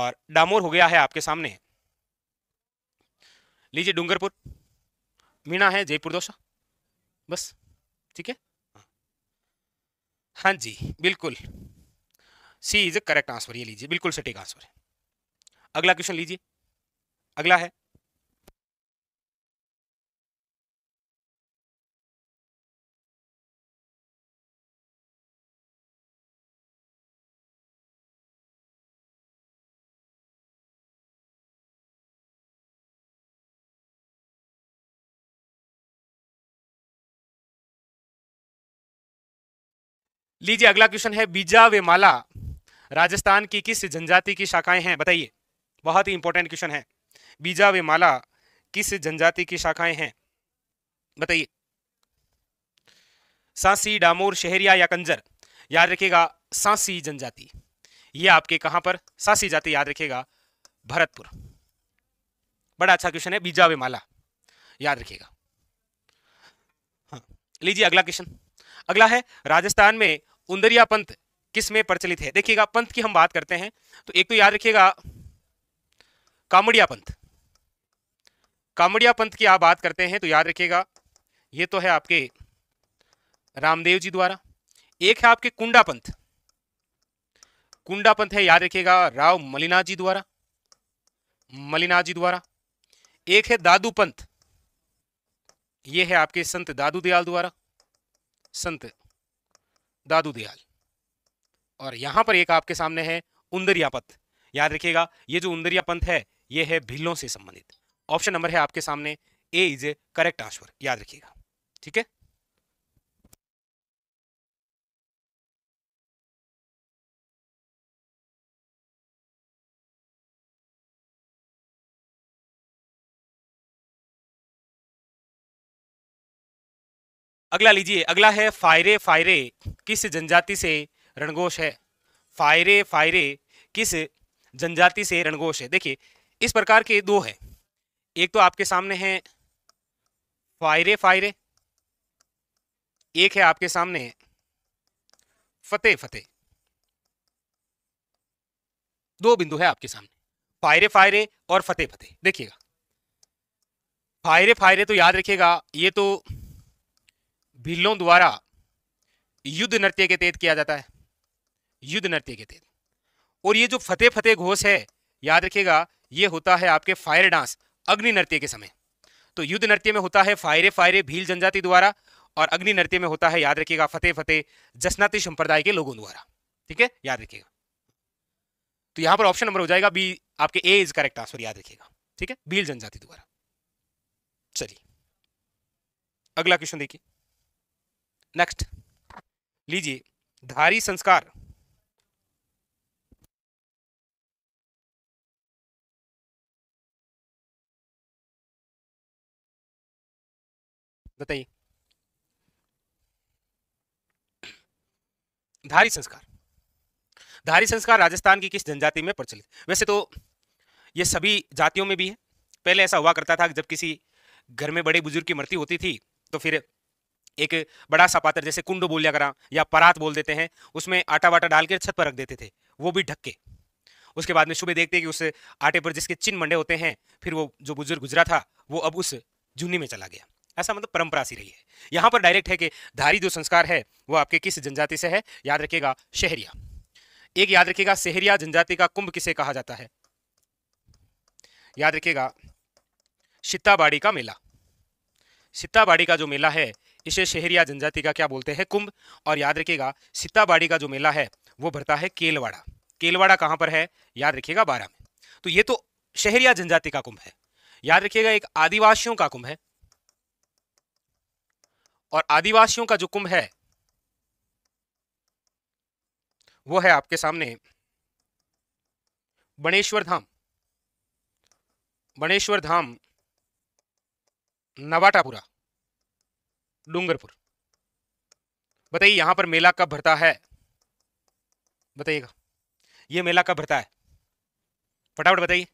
और डामोर हो गया है आपके सामने लीजिए डूंगरपुर मीणा है जयपुर दोसा बस ठीक है हाँ जी बिल्कुल C is a correct answer ये लीजिए बिल्कुल सटीक आंसर है अगला क्वेश्चन लीजिए अगला है लीजिए अगला क्वेश्चन है बीजा वे माला राजस्थान की किस जनजाति की शाखाएं हैं बताइए बहुत ही इंपॉर्टेंट क्वेश्चन है बीजा वे माला किस जनजाति की शाखाएं हैं बताइए सांसी डामोर शहरिया या कंजर याद रखिएगा सांसी जनजाति ये आपके कहां पर सांसी जाति याद रखिएगा भरतपुर बड़ा अच्छा क्वेश्चन है बीजा वे माला याद रखिएगा हाँ। लीजिए अगला क्वेश्चन अगला है राजस्थान में उंदरिया पंथ किस में प्रचलित है देखिएगा पंथ की हम बात करते हैं तो एक तो याद रखिएगा कामड़िया पंथ कामड़िया पंथ की आप बात करते हैं तो याद रखिएगा ये तो है आपके रामदेव जी द्वारा एक है आपके कुंडा पंथ कुंडा पंथ है याद रखिएगा राव मलिना जी द्वारा मलिना जी द्वारा एक है दादू पंथ ये है आपके संत दादू दयाल द्वारा संत दादू दयाल और यहां पर एक आपके सामने है उंदरिया पंथ याद रखिएगा ये जो उंदरिया पंथ है ये है भिल्लों से संबंधित ऑप्शन नंबर है आपके सामने A is a correct answer याद रखिएगा ठीक है अगला लीजिए अगला है फायरे फायरे किस जनजाति से रणघोष है फायरे फायरे किस जनजाति से रणघोष है देखिए इस प्रकार के दो है एक तो आपके सामने है फायरे फायरे एक है आपके सामने फतेह फतेह दो बिंदु है आपके सामने फायरे फायरे और फतेह फतेह देखिएगा फायरे फायरे तो याद रखिएगा ये तो भिल्लों द्वारा युद्ध नृत्य के तहत किया जाता है युद्ध नृत्य के तहत और ये जो फतेह फतेह घोष है याद रखिएगा ये होता है आपके फायर डांस अग्नि नृत्य के समय तो युद्ध नृत्य में होता है फायरे फायरे भील जनजाति द्वारा और अग्नि नृत्य में होता है याद रखिएगा फतेह फतेह जसनाती संप्रदाय के लोगों द्वारा ठीक है याद रखिएगा तो यहां पर ऑप्शन नंबर हो जाएगा बी आपके ए इज करेक्ट आंसर याद रखिएगा ठीक है भील जनजाति द्वारा चलिए अगला क्वेश्चन देखिए नेक्स्ट लीजिए धारी संस्कार बताइए धारी संस्कार धारी संस्कार राजस्थान की किस जनजाति में प्रचलित वैसे तो ये सभी जातियों में भी है पहले ऐसा हुआ करता था कि जब किसी घर में बड़े बुजुर्ग की मृत्यु होती थी तो फिर एक बड़ा सा पात्र जैसे कुंड बोल करा या परात बोल देते हैं उसमें आटा वाटा डाल के छत पर रख देते थे वो भी ढक के उसके बाद में सुबह देखते हैं कि उस आटे पर जिसके चिन्ह मंडे होते हैं फिर वो जो बुजुर्ग गुजरा था वो अब उस जूनी में चला गया ऐसा मतलब परंपरा सी रही है यहाँ पर डायरेक्ट है कि धारी जो संस्कार है वो आपके किस जनजाति से है याद रखिएगा शहरिया एक याद रखिएगा शहरिया जनजाति का कुंभ किसे कहा जाता है याद रखिएगा सित्ताबाड़ी का मेला सित्ताबाड़ी का जो मेला है इसे शहरिया जनजाति का क्या बोलते हैं कुंभ और याद रखिएगा सीताबाड़ी का जो मेला है वो भरता है केलवाड़ा केलवाड़ा कहाँ पर है याद रखिएगा बारह में तो ये तो शहरिया जनजाति का कुंभ है याद रखिएगा एक आदिवासियों का कुंभ है और आदिवासियों का जो कुंभ है वो है आपके सामने बणेश्वर धाम बणेश्वर धाम नवाटापुरा डूंगरपुर बताइए यहां पर मेला कब भरता है बताइएगा यह मेला कब भरता है फटाफट बताइए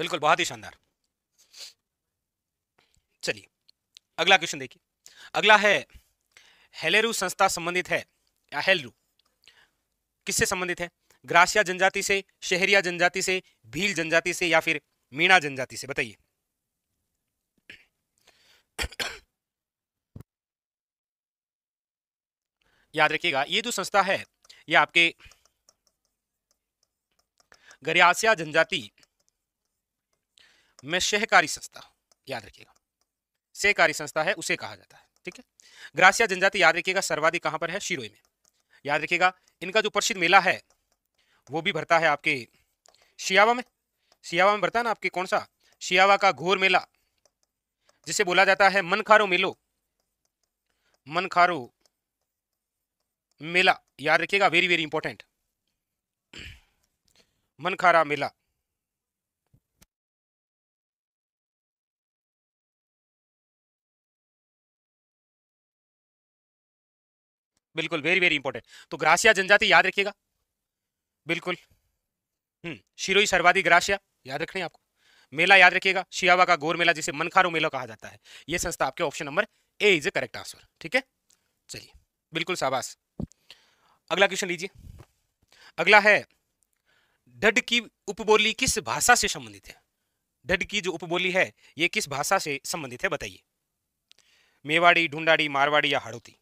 बिल्कुल बहुत ही शानदार चलिए अगला क्वेश्चन देखिए अगला है हेलेरू संस्था संबंधित है या हेलरू किससे संबंधित है ग्रासिया जनजाति से शहरिया जनजाति से भील जनजाति से या फिर मीणा जनजाति से बताइए याद रखिएगा ये जो संस्था है ये आपके गरियासिया जनजाति में सहकारी संस्था याद रखिएगा सहकारी संस्था है उसे कहा जाता है ठीक है ग्रासिया जनजाति याद रखिएगा सर्वाधिक कहाँ पर है शिरोई में याद रखिएगा इनका जो प्रसिद्ध मेला है वो भी भरता है आपके शियावा में शियावा में भरता है ना आपके कौन सा शियावा का घोर मेला जिसे बोला जाता है मनखारो मेलो मनखारो मेला याद रखिएगा वेरी वेरी इंपॉर्टेंट मनखारा मेला बिल्कुल वेरी वेरी इंपॉर्टेंट तो ग्रासिया जनजाति याद रखिएगा बिल्कुल हम्म शिरोई सर्वादी ग्रासिया याद रखने आपको मेला याद रखिएगा शियावा का गोर मेला जिसे मनखारो मेला कहा जाता है यह संस्था आपके option number A is a correct answer ठीक है चलिए बिल्कुल शाबाश अगला क्वेश्चन लीजिए अगला है डड की उपबोली किस भाषा से संबंधित है डड की जो उपबोली है ये किस भाषा से संबंधित है बताइए मेवाड़ी ढूंढाड़ी मारवाड़ी या हाड़ोती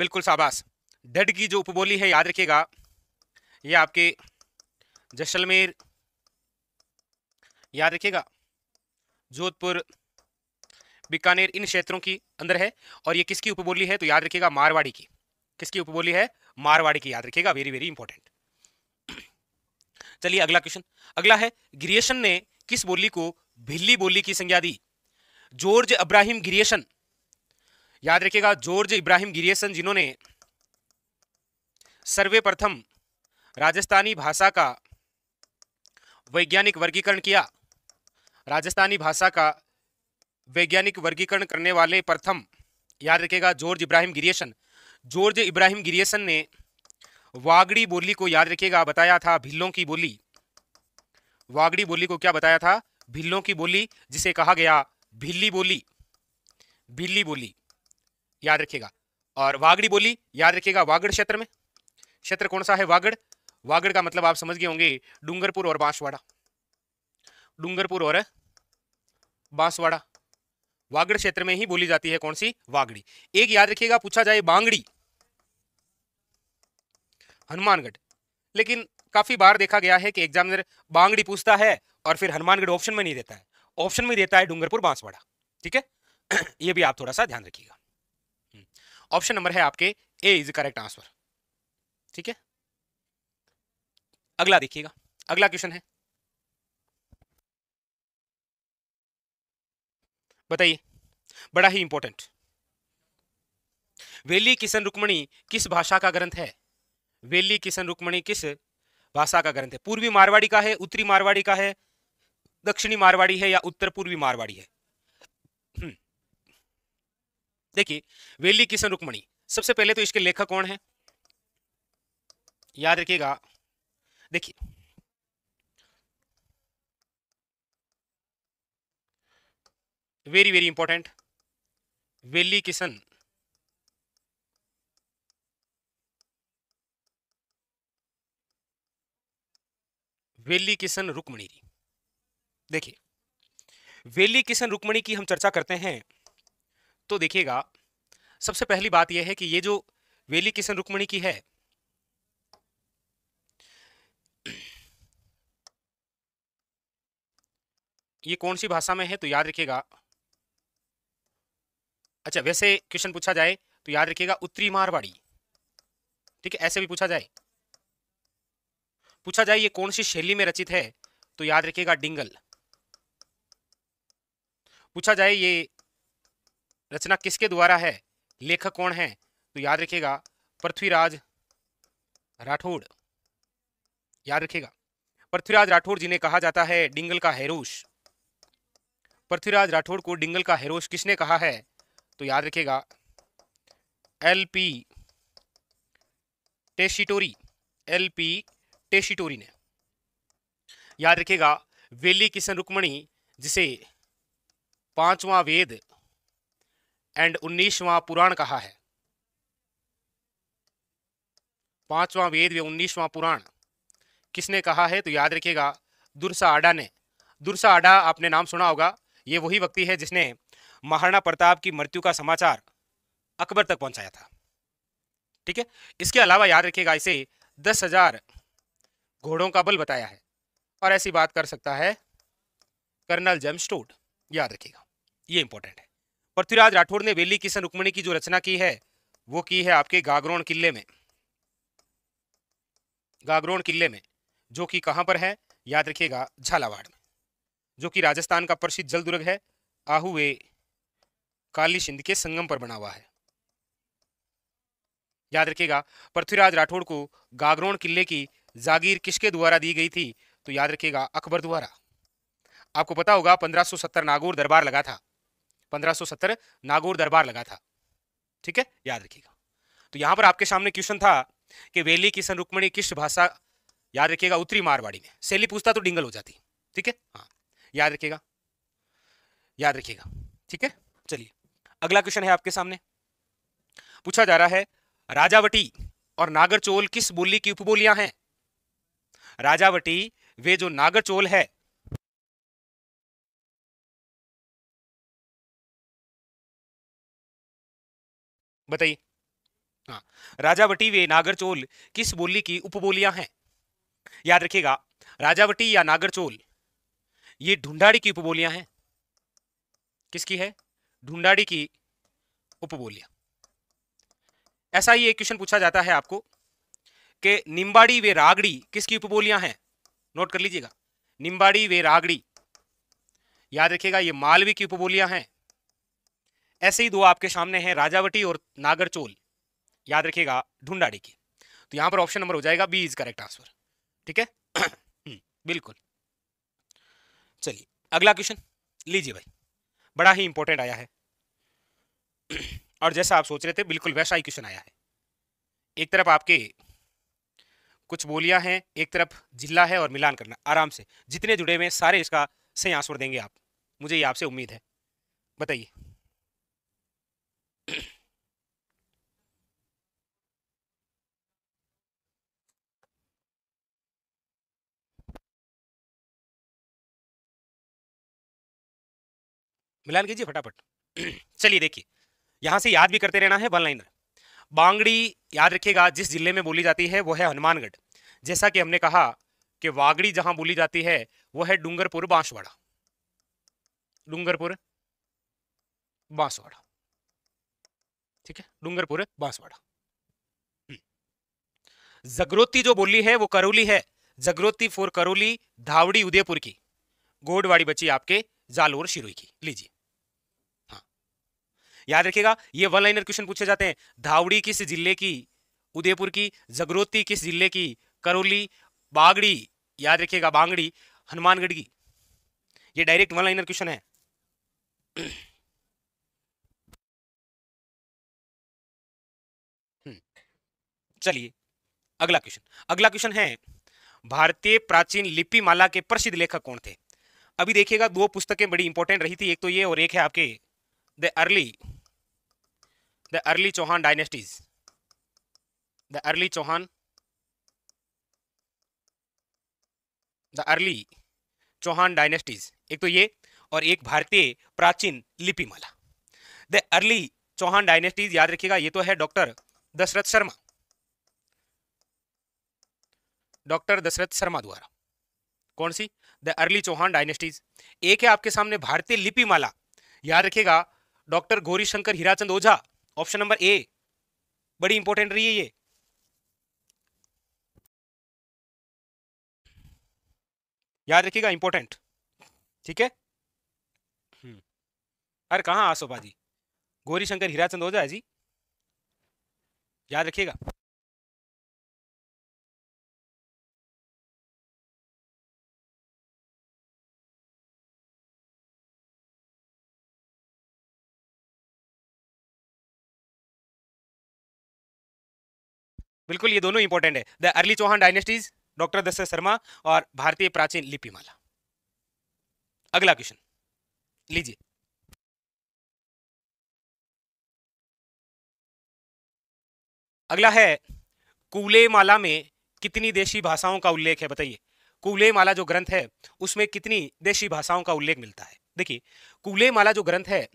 बिल्कुल शाबाश डड की जो उपबोली है याद रखिएगा ये आपके जैसलमेर याद रखिएगा जोधपुर बीकानेर इन क्षेत्रों की अंदर है और ये किसकी उपबोली है तो याद रखिएगा मारवाड़ी की किसकी उपबोली है मारवाड़ी की याद रखिएगा वेरी वेरी इंपॉर्टेंट चलिए अगला क्वेश्चन अगला है ग्रिएशन ने किस बोली को भिल्ली बोली की संज्ञा दी जॉर्ज अब्राहिम ग्रिएशन याद रखिएगा जॉर्ज इब्राहिम गिरियसन जिन्होंने सर्वे प्रथम राजस्थानी भाषा का वैज्ञानिक वर्गीकरण किया राजस्थानी भाषा का वैज्ञानिक वर्गीकरण करने वाले प्रथम याद रखेगा George Abraham Grierson George Abraham Grierson ने वागड़ी बोली को याद रखिएगा बताया था भिल्लों की बोली वागड़ी बोली को क्या बताया था भिल्लों की बोली जिसे कहा गया भिल्ली बोली भिल्ली बोली याद रखिएगा और वागड़ी बोली याद रखिएगा वागड़ क्षेत्र में क्षेत्र कौन सा है वागड़ वागड़ का मतलब आप समझ गए होंगे डूंगरपुर और बांसवाड़ा डूंगरपुर और बांसवाड़ा वागड़ क्षेत्र में ही बोली जाती है कौन सी वागड़ी एक याद रखिएगा पूछा जाए बांगड़ी हनुमानगढ़ लेकिन काफी बार देखा गया है कि एग्जामिनर बांगड़ी पूछता है और फिर हनुमानगढ़ ऑप्शन में नहीं देता है ऑप्शन में देता है डूंगरपुर बांसवाड़ा ठीक है ये भी आप थोड़ा सा ध्यान रखिएगा ऑप्शन नंबर है आपके ए इज करेक्ट आंसर ठीक है अगला देखिएगा अगला क्वेश्चन है बताइए बड़ा ही इंपॉर्टेंट वेली किशन रुक्मणी किस भाषा का ग्रंथ है वेली किशन रुक्मणी किस भाषा का ग्रंथ है पूर्वी मारवाड़ी का है उत्तरी मारवाड़ी का है दक्षिणी मारवाड़ी है या उत्तर पूर्वी मारवाड़ी है देखिए वेली किशन रुक्मणी सबसे पहले तो इसके लेखक कौन है याद रखिएगा देखिए very very important Veli Kishan Veli Kishan Rukmani देखिए वेली किशन रुक्मणी की हम चर्चा करते हैं तो देखिएगा सबसे पहली बात यह है कि ये जो वेली किशन रुक्मणी की है ये कौन सी भाषा में है तो याद रखिएगा अच्छा वैसे क्वेश्चन पूछा जाए तो याद रखिएगा उत्तरी मारवाड़ी ठीक है ऐसे भी पूछा जाए पूछा जाए ये कौन सी शैली में रचित है तो याद रखिएगा डिंगल पूछा जाए ये रचना किसके द्वारा है लेखक कौन है तो याद रखिएगा पृथ्वीराज राठौड़ याद रखिएगा पृथ्वीराज राठौड़ जिन्हें कहा जाता है डिंगल का हैरोश पृथ्वीराज राठौड़ को डिंगल का हैरोश किसने कहा है तो याद रखिएगा L P Tessitori L P Tessitori ने याद रखिएगा वेली किशन रुक्मणी जिसे पांचवा वेद एंड उन्नीसवां पुराण कहा है पांचवां वेद व उन्नीसवां पुराण किसने कहा है तो याद रखिएगा दुर्सा आडा ने दुर्सा आडा आपने नाम सुना होगा ये वही व्यक्ति है जिसने महाराणा प्रताप की मृत्यु का समाचार अकबर तक पहुंचाया था ठीक है इसके अलावा याद रखिएगा इसे दस हजार घोड़ों का बल बताया है और ऐसी बात कर सकता है कर्नल जेम्स टोड याद रखिएगा ये इंपॉर्टेंट है पृथ्वीराज राठौड़ ने वेली किशन रुक्मणी की जो रचना की है वो की है आपके गागरोण किले में गागरोण किले में जो कि कहाँ पर है याद रखिएगा झालावाड़ में जो कि राजस्थान का प्रसिद्ध जल दुर्ग है आहुए काली सिंध के संगम पर बना हुआ है याद रखिएगा पृथ्वीराज राठौड़ को गागरोण किले की जागीर किसके द्वारा दी गई थी तो याद रखिएगा अकबर द्वारा आपको पता होगा 1570 नागौर दरबार लगा था 1570 नागौर दरबार लगा था ठीक है याद रखिएगा तो यहां पर आपके सामने क्वेश्चन था कि वेली किशन रुक्मणी किस भाषा याद रखिएगा उत्तरी मारवाड़ी में शैली पूछता तो डिंगल हो जाती ठीक है हाँ याद रखिएगा याद रखिएगा ठीक है चलिए अगला क्वेश्चन है आपके सामने पूछा जा रहा है राजावटी और नागरचोल किस बोली की उपबोलियां हैं राजावटी वे जो नागरचोल है बताइए हाँ राजावटी वे नागरचोल किस बोली की उपबोलियां हैं याद रखिएगा राजावटी या नागरचोल ये ढूंढाड़ी की उपबोलियां हैं किसकी है ढूंढाड़ी की उपबोलियां ऐसा ही एक क्वेश्चन पूछा जाता है आपको कि निम्बाड़ी वे रागड़ी किसकी उपबोलियां हैं नोट कर लीजिएगा निम्बाड़ी वे रागड़ी याद रखिएगा ये मालवी की उपबोलियां हैं ऐसे ही दो आपके सामने हैं राजावटी और नागरचोल याद रखिएगा ढूंढाड़ी की तो यहां पर ऑप्शन नंबर हो जाएगा बी इज करेक्ट आंसर ठीक है हम्म, बिल्कुल चलिए अगला क्वेश्चन लीजिए भाई बड़ा ही इंपॉर्टेंट आया है और जैसा आप सोच रहे थे बिल्कुल वैसा ही क्वेश्चन आया है एक तरफ आपके कुछ बोलियां हैं एक तरफ जिला है और मिलान करना आराम से जितने जुड़े हुए सारे इसका सही आंसर देंगे आप मुझे ये आपसे उम्मीद है बताइए मिलान कीजिए फटाफट चलिए देखिए यहाँ से याद भी करते रहना है वन लाइनर बांगड़ी याद रखिएगा जिस जिले में बोली जाती है वो है हनुमानगढ़ जैसा कि हमने कहा कि वागड़ी जहाँ बोली जाती है वो है डूंगरपुर बांसवाड़ा डूंगरपुर बांसवाड़ा ठीक है डूंगरपुर बांसवाड़ा हम्म। जगरोती जो बोली है वो करौली है जगरोती फॉर करौली धावड़ी उदयपुर की गोडवाड़ी बची आपके जालोर शिरोई की लीजिए याद रखिएगा ये वन लाइनर क्वेश्चन पूछे जाते हैं धावड़ी किस जिले की उदयपुर की जगरोती किस जिले की करौली बागड़ी याद रखिएगा बांगड़ी हनुमानगढ़ की ये डायरेक्ट वन लाइनर क्वेश्चन है हम्म, चलिए अगला क्वेश्चन अगला क्वेश्चन है भारतीय प्राचीन लिपि माला के प्रसिद्ध लेखक कौन थे अभी देखिएगा दो पुस्तकें बड़ी इंपॉर्टेंट रही थी एक तो ये और एक है आपके the early the early Chauhan dynasties. The early Chauhan, the early dynasties ek to ye aur ek एक prachin lipi mala the early Chauhan dynasties yaad rakhiyega ye to hai dr Dasharath sharma doctor Dasharath Sharma द्वारा कौन सी the early Chauhan dynasties एक है आपके सामने भारतीय लिपिमाला याद रखिएगा doctor Gaurishankar Hirachand Ojha option number A बड़ी इंपॉर्टेंट रही है ये याद रखिएगा इंपॉर्टेंट ठीक है हम्म। अरे कहाँ आसोबाजी गौरी शंकर हीराचंद हो जाए जी याद रखिएगा बिल्कुल ये दोनों इंपॉर्टेंट है the early Chauhan dynasties doctor दस्य शर्मा और भारतीय प्राचीन लिपिमाला अगला क्वेश्चन लीजिए अगला है कूले माला में कितनी देशी भाषाओं का उल्लेख है बताइए कूले माला जो ग्रंथ है उसमें कितनी देशी भाषाओं का उल्लेख मिलता है देखिए कूले माला जो ग्रंथ है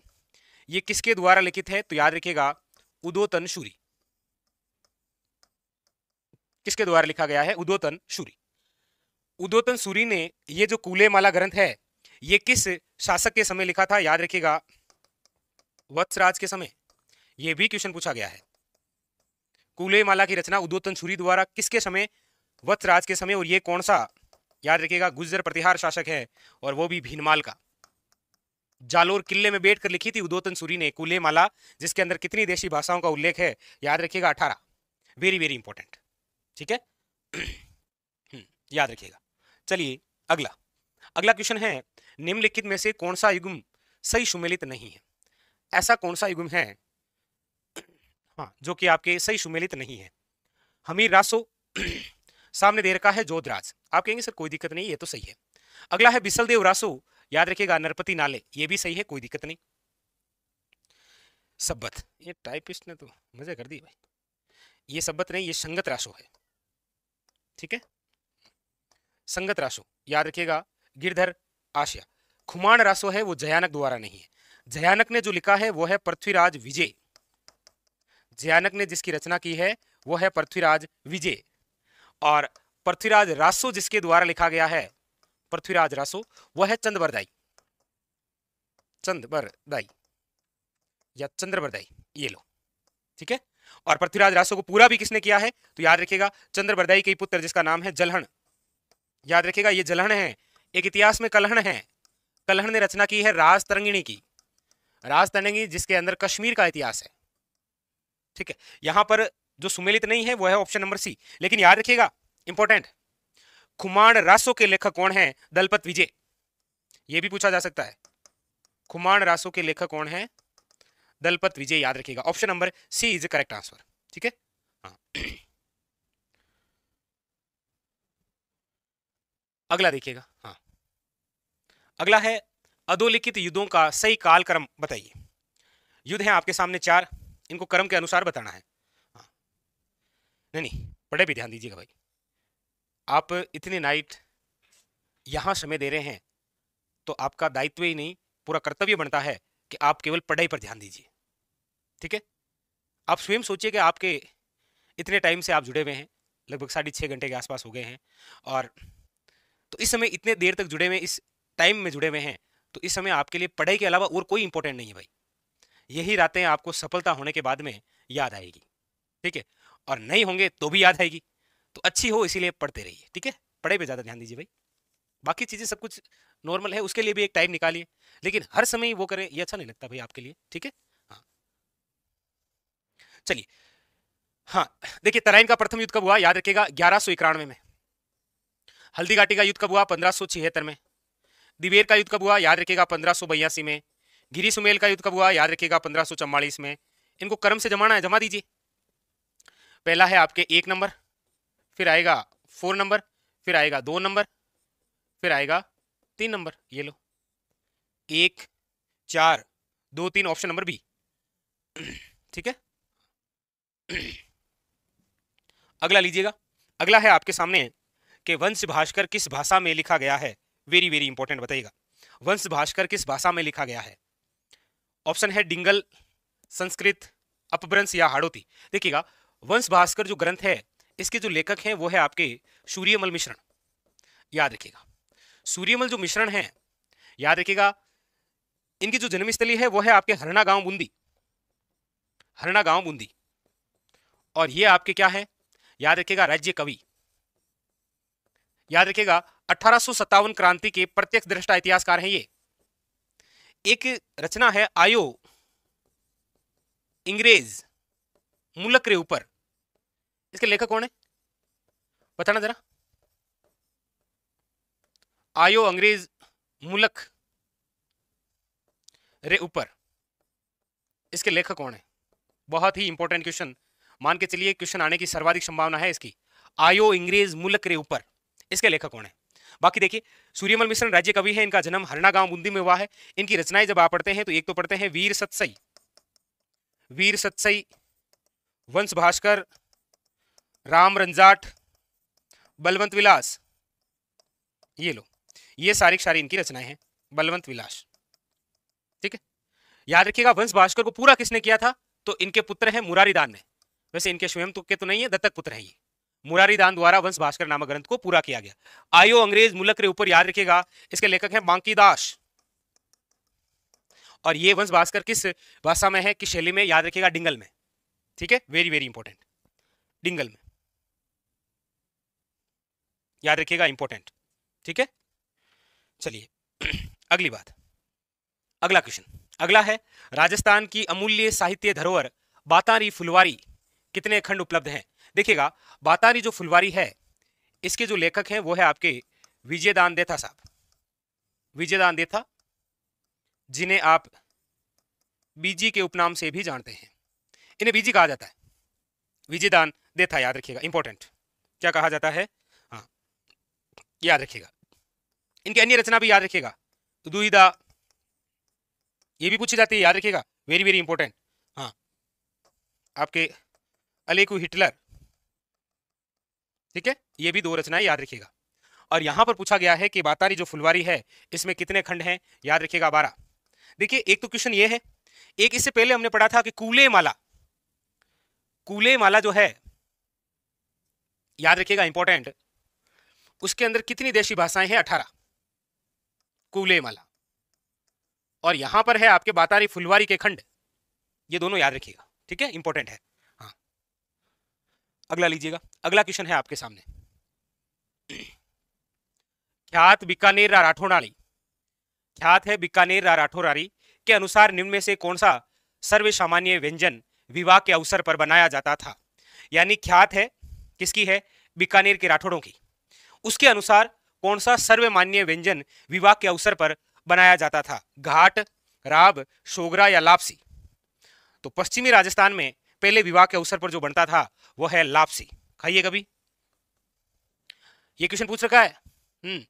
ये किसके द्वारा लिखित है तो याद रखिएगा उदोतन शूरी किसके द्वारा लिखा गया है उदोतन सूरी उदोतन सूरी ने ये जो कूले माला ग्रंथ है ये किस शासक के समय लिखा था याद रखिएगा वत्सराज के समय ये भी क्वेश्चन पूछा गया है कूले माला की रचना उदोतन सूरी द्वारा किसके समय वत्सराज के समय और ये कौन सा याद रखिएगा गुजर प्रतिहार शासक है और वो भी भीनमाल का जालोर किले में बैठकर लिखी थी उदोतन सूरी ने कूले माला जिसके अंदर कितनी देशी भाषाओं का उल्लेख है याद रखिएगा अठारह वेरी वेरी इंपॉर्टेंट ठीक है याद रखिएगा चलिए अगला अगला क्वेश्चन है निम्नलिखित में से कौन सा युग्म सही सुमेलित नहीं है ऐसा कौन सा युग्म है हाँ जो कि आपके सही सुमेलित नहीं है हमीर रासो सामने दे रखा है जोधराज आप कहेंगे सर कोई दिक्कत नहीं ये तो सही है अगला है बिसल देव रासो याद रखिएगा नरपति नाले ये भी सही है कोई दिक्कत नहीं सब्बत ये टाइपिस्ट ने तो मजे कर दी भाई ये सब्बत नहीं ये संगत रासो है ठीक है संगत राशो याद रखिएगा गिरधर आशिया खुमान राशो है वो जयानक द्वारा नहीं है जयानक ने जो लिखा है वो है पृथ्वीराज विजय जयानक ने जिसकी रचना की है वो है पृथ्वीराज विजय और पृथ्वीराज रासो जिसके द्वारा लिखा गया है पृथ्वीराज रासो वह है चंद्रवरदाई चंद्रवरदाई या चंद्रबरदाई ये लो ठीक है और पृथ्वीराज रासो को पूरा भी किसने किया है तो याद रखिएगा चंद्र बरदाई के पुत्र जिसका नाम है जलहण याद रखिएगा ये जलहण है एक इतिहास में कलहण है कलहण ने रचना की है राज तरंगिणी की राज तरंगिणी जिसके अंदर कश्मीर का इतिहास है ठीक है यहां पर जो सुमेलित नहीं है वो है ऑप्शन नंबर सी लेकिन याद रखिएगा इंपॉर्टेंट खुमाण रासो के लेखक कौन है दलपत विजय ये भी पूछा जा सकता है खुमाण रासो के लेखक कौन है दलपत विजय याद रखिएगा option number C is correct answer ठीक है हाँ अगला देखिएगा हाँ अगला है अधोलिखित युद्धों का सही काल क्रम बताइए युद्ध है आपके सामने चार इनको क्रम के अनुसार बताना है हाँ नहीं नहीं पढ़े भी ध्यान दीजिएगा भाई आप इतनी नाइट यहां समय दे रहे हैं तो आपका दायित्व ही नहीं पूरा कर्तव्य बनता है कि आप केवल पढ़ाई पर ध्यान दीजिए ठीक है आप स्वयं सोचिए कि आपके इतने टाइम से आप जुड़े हुए हैं लगभग साढ़े छः घंटे के आसपास हो गए हैं और तो इस समय इतने देर तक जुड़े हुए इस टाइम में जुड़े हुए हैं तो इस समय आपके लिए पढ़ाई के अलावा और कोई इंपॉर्टेंट नहीं है भाई यही रातें आपको सफलता होने के बाद में याद आएगी ठीक है और नहीं होंगे तो भी याद आएगी तो अच्छी हो इसीलिए पढ़ते रहिए ठीक है पढ़ाई पे ज़्यादा ध्यान दीजिए भाई बाकी चीज़ें सब कुछ नॉर्मल है उसके लिए भी एक टाइम निकालिए लेकिन हर समय वो करें ये अच्छा नहीं लगता भाई आपके लिए ठीक है चलिए हाँ देखिए तराइन का प्रथम युद्ध कब हुआ याद रखिएगा ग्यारह सौ इक्यानवे में हल्दी घाटी का युद्ध कब हुआ पंद्रह सो छिहत्तर में दिवेर का युद्ध कब हुआ याद रखिएगा पंद्रह सो बयासी में गिरी सुमेल का युद्ध कब हुआ याद रखिएगा पंद्रह सो चौवालीस में इनको कर्म से जमाना है जमा दीजिए पहला है आपके एक नंबर फिर आएगा फोर नंबर फिर आएगा दो नंबर फिर आएगा तीन नंबर ये लो एक चार दो तीन ऑप्शन नंबर बी ठीक है अगला लीजिएगा अगला है आपके सामने कि वंश भास्कर किस भाषा में लिखा गया है वेरी वेरी इंपॉर्टेंट बताइएगा वंश भास्कर किस भाषा में लिखा गया है ऑप्शन है डिंगल संस्कृत अपभ्रंश या हाड़ोती देखिएगा वंश भास्कर जो ग्रंथ है इसके जो लेखक हैं वो है आपके सूर्यमल मिश्रण याद रखिएगा सूर्यमल जो मिश्रण है याद रखिएगा इनकी जो जन्मस्थली है वो है आपके हरना गांव बूंदी हरना गांव बूंदी और ये आपके क्या है याद रखिएगा राज्य कवि याद रखिएगा अठारह क्रांति के प्रत्यक्ष दृष्टा इतिहासकार हैं ये एक रचना है आयो इंग्रेज मुलक रे ऊपर इसके लेखक कौन है बताना जरा आयो अंग्रेज मुलक रे ऊपर इसके लेखक कौन है बहुत ही इंपॉर्टेंट क्वेश्चन मान के चलिए क्वेश्चन आने की सर्वाधिक संभावना है इसकी आयो इंग्रेज मुल्क रे ऊपर इसके लेखक कौन है बाकी देखिए सूर्यमल मिश्र राज्य कवि है इनका जन्म हरना गांव बूंदी में हुआ है इनकी रचनाएं जब आप पढ़ते हैं तो एक तो पढ़ते हैं वीर सत्सई वीर सत्सई वंश भास्कर राम रंजाट बलवंत विलास ये लो ये सारी सारी इनकी रचनाएं हैं बलवंत विलास ठीक है याद रखिएगा वंश भास्कर को पूरा किसने किया था तो इनके पुत्र हैं मुरारीदान ने वैसे इनके स्वयं तुक के तो नहीं है दत्तक पुत्र है ये मुरारी दान द्वारा वंश भास्कर नामक ग्रंथ को पूरा किया गया आयो अंग्रेज मुलक के ऊपर याद रखेगा इसके लेखक है बांकी दास और ये वंश भास्कर किस भाषा में है किस शैली में याद रखेगा डिंगल में ठीक है वेरी वेरी इंपॉर्टेंट डिंगल में याद रखिएगा इंपॉर्टेंट ठीक है चलिए अगली बात अगला क्वेश्चन अगला है राजस्थान की अमूल्य साहित्य धरोहर बातारी फुलवारी कितने खंड उपलब्ध हैं देखिएगा बातारी जो फुलवारी है इसके जो लेखक हैं वो है आपके विजय दान देथा साहब विजय दान देथा जिन्हें आप बीजी के उपनाम से भी जानते हैं इन्हें बीजी कहा जाता है विजय दान देथा याद रखिएगा इंपॉर्टेंट क्या कहा जाता है हाँ याद रखिएगा इनकी अन्य रचना भी याद रखिएगा तो दुहिदा ये भी पूछी जाती है याद रखिएगा वेरी वेरी इंपॉर्टेंट हाँ आपके अलेकू हिटलर ठीक है ये भी दो रचनाएं याद रखिएगा और यहां पर पूछा गया है कि बातारी जो फुलवारी है इसमें कितने खंड हैं याद रखिएगा बारह देखिए एक तो क्वेश्चन ये है एक इससे पहले हमने पढ़ा था कि कूले माला कूले माला जो है याद रखिएगा इंपॉर्टेंट उसके अंदर कितनी देशी भाषाएं हैं अठारह कूले माला और यहां पर है आपके बातारी फुलवारी के खंड ये दोनों याद रखिएगा ठीक है इंपॉर्टेंट है अगला लीजिएगा अगला क्वेश्चन है आपके सामने ख्यात बीकानेर राठौड़ारी ख्यात है बीकानेर राठौड़ारी के अनुसार निम्न में से कौन सा सर्व सामान्य व्यंजन विवाह के अवसर पर बनाया जाता था यानी ख्यात है किसकी है बीकानेर के राठौड़ों की उसके अनुसार कौन सा सर्वमान्य व्यंजन विवाह के अवसर पर बनाया जाता था घाट राब शोगरा या लापसी तो पश्चिमी राजस्थान में पहले विवाह के अवसर पर जो बनता था वो है लापसी खाइए कभी ये क्वेश्चन पूछ रखा है हम्म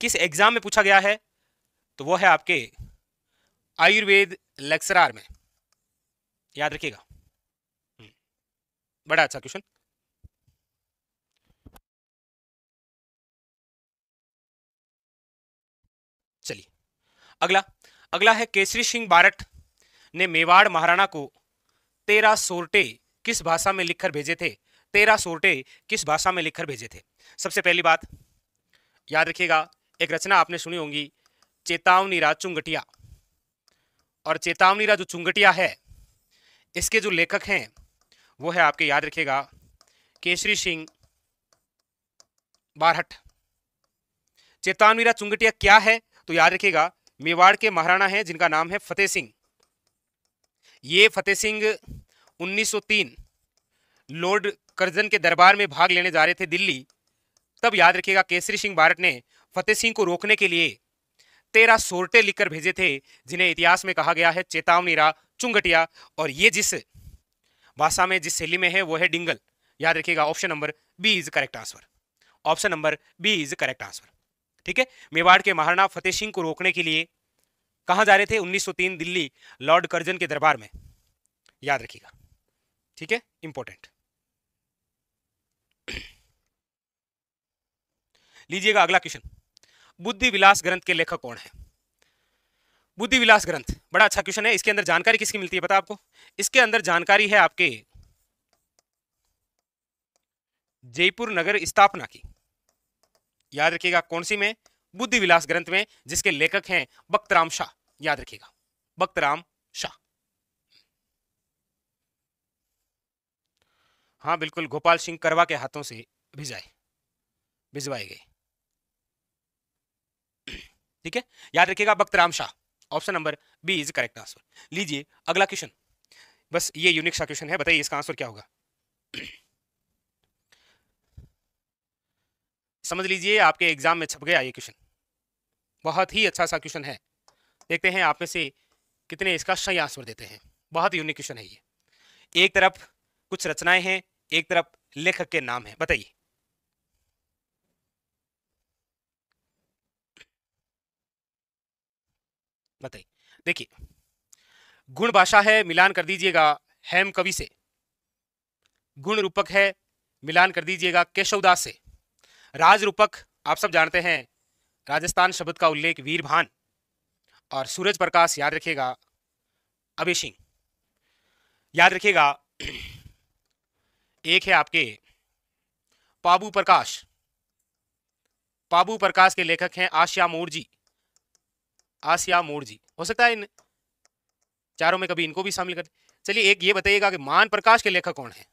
किस एग्जाम में पूछा गया है तो वो है आपके आयुर्वेद लेक्चरार में याद रखिएगा हम्म, बड़ा अच्छा क्वेश्चन चलिए अगला अगला है केसरी सिंह बारट ने मेवाड़ महाराणा को तेरह सोरटे किस भाषा में लिखकर भेजे थे तेरह सोटे किस भाषा में लिखकर भेजे थे सबसे पहली बात याद रखिएगा एक रचना आपने सुनी होगी चेतावनी रा चुंगटिया और चेतावनी रा जो चुंगटिया है इसके जो लेखक हैं वो है आपके याद रखिएगा केसरी सिंह बारहट रा चुंगटिया क्या है तो याद रखिएगा मेवाड़ के महाराणा हैं जिनका नाम है फतेह सिंह ये फतेह सिंह 1903 लॉर्ड कर्जन के दरबार में भाग लेने जा रहे थे दिल्ली तब याद रखिएगा केसरी सिंह भारत ने फतेह सिंह को रोकने के लिए तेरह सोरटे लिखकर भेजे थे जिन्हें इतिहास में कहा गया है चेतावनी रा चुंगटिया और ये जिस भाषा में जिस शैली में है वो है डिंगल याद रखिएगा option number B is correct answer option number B is correct answer ठीक है मेवाड़ के महाराणा फतेह सिंह को रोकने के लिए कहा जा रहे थे 1903 दिल्ली लॉर्ड कर्जन के दरबार में याद रखिएगा ठीक है इंपॉर्टेंट लीजिएगा अगला क्वेश्चन बुद्धि विलास ग्रंथ के लेखक कौन है बुद्धि विलास ग्रंथ बड़ा अच्छा क्वेश्चन है इसके अंदर जानकारी किसकी मिलती है पता आपको इसके अंदर जानकारी है आपके जयपुर नगर स्थापना की याद रखिएगा कौन सी में बुद्धि विलास ग्रंथ में जिसके लेखक हैं बक्तराम शाह याद रखिएगा बक्तराम शाह हाँ बिल्कुल गोपाल सिंह करवा के हाथों से भिजाए भिजवाए गए ठीक है याद रखिएगा Bhakt Ram Shah option number B is correct answer लीजिए अगला क्वेश्चन बस ये यूनिक सा क्वेश्चन है बताइए इसका आंसर क्या होगा समझ लीजिए आपके एग्जाम में छप गया ये क्वेश्चन बहुत ही अच्छा सा क्वेश्चन है देखते हैं आप में से कितने इसका सही आंसर देते हैं बहुत यूनिक क्वेश्चन है ये एक तरफ कुछ रचनाएं हैं एक तरफ लेखक के नाम है बताइए बताइए देखिए गुण भाषा है मिलान कर दीजिएगा हेम कवि से गुण रूपक है मिलान कर दीजिएगा केशवदास से राज रूपक आप सब जानते हैं राजस्थान शब्द का उल्लेख वीरभान और सूरज प्रकाश याद रखिएगा अभिषिंग याद रखिएगा एक है आपके पाबू प्रकाश पाबू प्रकाश के लेखक हैं आशिया मोरजी जी आशिया मोरजी जी हो सकता है इन चारों में कभी इनको भी शामिल कर चलिए एक ये बताइएगा कि मान प्रकाश के लेखक कौन है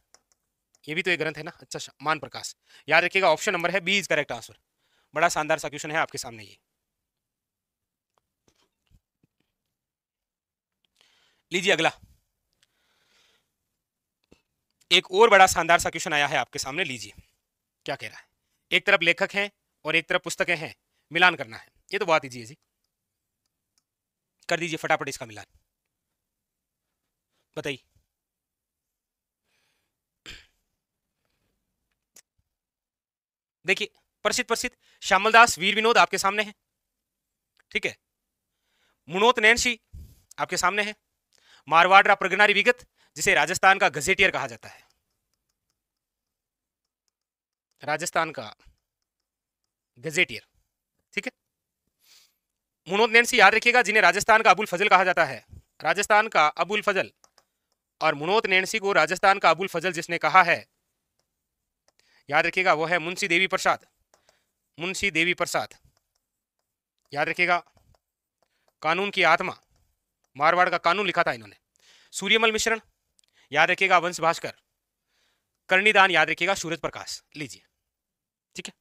ये भी तो एक ग्रंथ है ना अच्छा, अच्छा मान प्रकाश याद रखिएगा ऑप्शन नंबर है बी इज करेक्ट आंसर बड़ा शानदार सा क्वेश्चन है आपके सामने ये लीजिए अगला एक और बड़ा शानदार सा क्वेश्चन आया है आपके सामने लीजिए क्या कह रहा है एक तरफ लेखक हैं और एक तरफ पुस्तकें हैं मिलान करना है ये तो बात ईजी जी कर दीजिए फटाफट इसका मिलान बताइए देखिए प्रसिद्ध प्रसिद्ध श्यामल दास वीर विनोद आपके सामने है ठीक है मुनोत नैनसी आपके सामने है मारवाड़ा प्रगनारी विगत जिसे राजस्थान का गजेटियर कहा जाता है राजस्थान का गजेटियर ठीक है मुनोद नैनसी याद रखिएगा जिन्हें राजस्थान का अबुल फजल कहा जाता है राजस्थान का अबुल फजल और मुनोद नैनसी को राजस्थान का अबुल फजल जिसने कहा है याद रखिएगा वो है मुंशी देवी प्रसाद मुंशी देवी प्रसाद याद रखिएगा कानून की आत्मा मारवाड़ का कानून लिखा था इन्होंने सूर्यमल मिश्रण याद रखिएगा वंश भास्कर कर्णिदान याद रखिएगा सूरज प्रकाश लीजिए ठीक है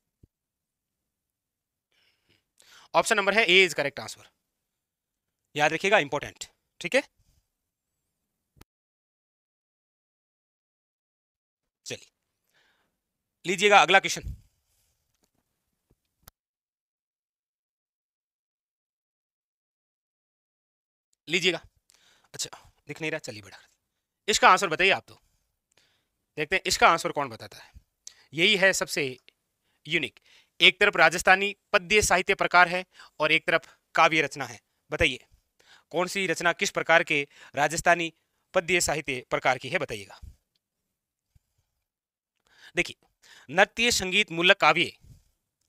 ऑप्शन नंबर है ए इज करेक्ट आंसर याद रखिएगा इंपॉर्टेंट ठीक है चलिए लीजिएगा अगला क्वेश्चन लीजिएगा अच्छा दिख नहीं रहा चलिए बढ़ा इसका आंसर बताइए आप तो देखते हैं इसका आंसर कौन बताता है यही है सबसे यूनिक एक तरफ राजस्थानी पद्य साहित्य प्रकार है और एक तरफ काव्य रचना है बताइए कौन सी रचना किस प्रकार के राजस्थानी पद्य साहित्य प्रकार की है बताइएगा देखिए नृत्य संगीत मूलक काव्य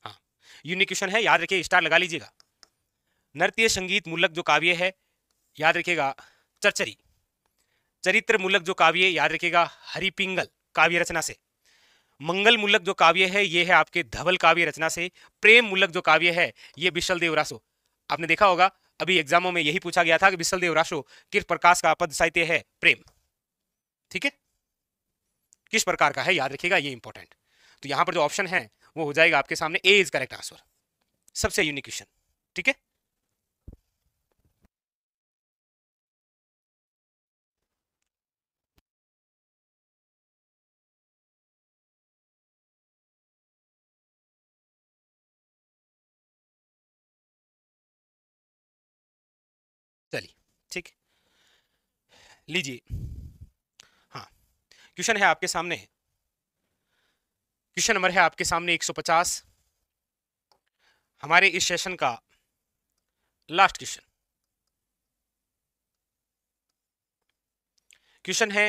हाँ यूनिक क्वेश्चन है याद रखिए स्टार लगा लीजिएगा नृत्य संगीत मूलक जो काव्य है याद रखिएगा चरचरी चरित्र मूलक जो काव्य याद रखिएगा हरिपिंगल काव्य रचना से मंगल मूलक जो काव्य है ये है आपके धवल काव्य रचना से प्रेम मूलक जो काव्य है ये विशल देवरासो आपने देखा होगा अभी एग्जामों में यही पूछा गया था कि विशल देवरासो किस प्रकाश का पद साहित्य है प्रेम ठीक है किस प्रकार का है याद रखिएगा ये इंपॉर्टेंट तो यहां पर जो ऑप्शन है वो हो जाएगा आपके सामने ए इज करेक्ट आंसर सबसे यूनिक क्वेश्चन ठीक है ठीक लीजिए हाँ क्वेश्चन है आपके सामने क्वेश्चन नंबर है आपके सामने 150 हमारे इस सेशन का लास्ट क्वेश्चन क्वेश्चन है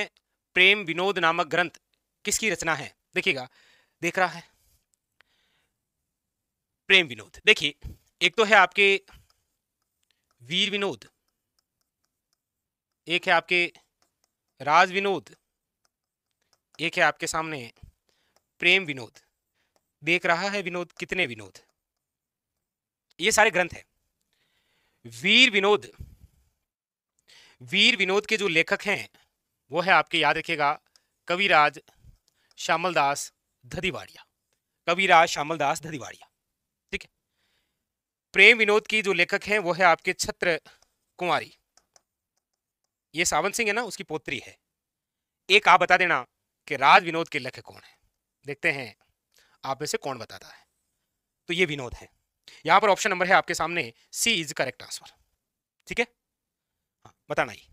प्रेम विनोद नामक ग्रंथ किसकी रचना है देखिएगा देख रहा है प्रेम विनोद देखिए एक तो है आपके वीर विनोद एक है आपके राज विनोद एक है आपके सामने प्रेम विनोद देख रहा है विनोद कितने विनोद ये सारे ग्रंथ हैं वीर विनोद वीर विनोद के जो लेखक हैं वो है आपके याद रखिएगा कविराज श्यामल दास धदीवाड़िया कविराज श्यामल दास धदीवाड़िया ठीक है प्रेम विनोद की जो लेखक हैं वो है आपके छत्र कुमारी ये सावन सिंह है ना उसकी पोत्री है एक आप बता देना कि राज विनोद के लख कौन है देखते हैं आप में से कौन बताता है तो ये विनोद है यहाँ पर ऑप्शन नंबर है आपके सामने सी इज करेक्ट आंसर ठीक है हाँ, बताना ये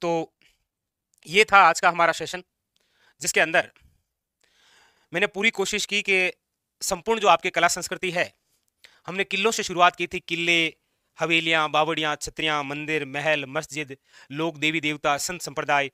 तो ये था आज का हमारा सेशन जिसके अंदर मैंने पूरी कोशिश की कि संपूर्ण जो आपके कला संस्कृति है हमने किल्लों से शुरुआत की थी किले हवेलियाँ बावड़ियाँ छतरियाँ मंदिर महल मस्जिद लोक देवी देवता संत संप्रदाय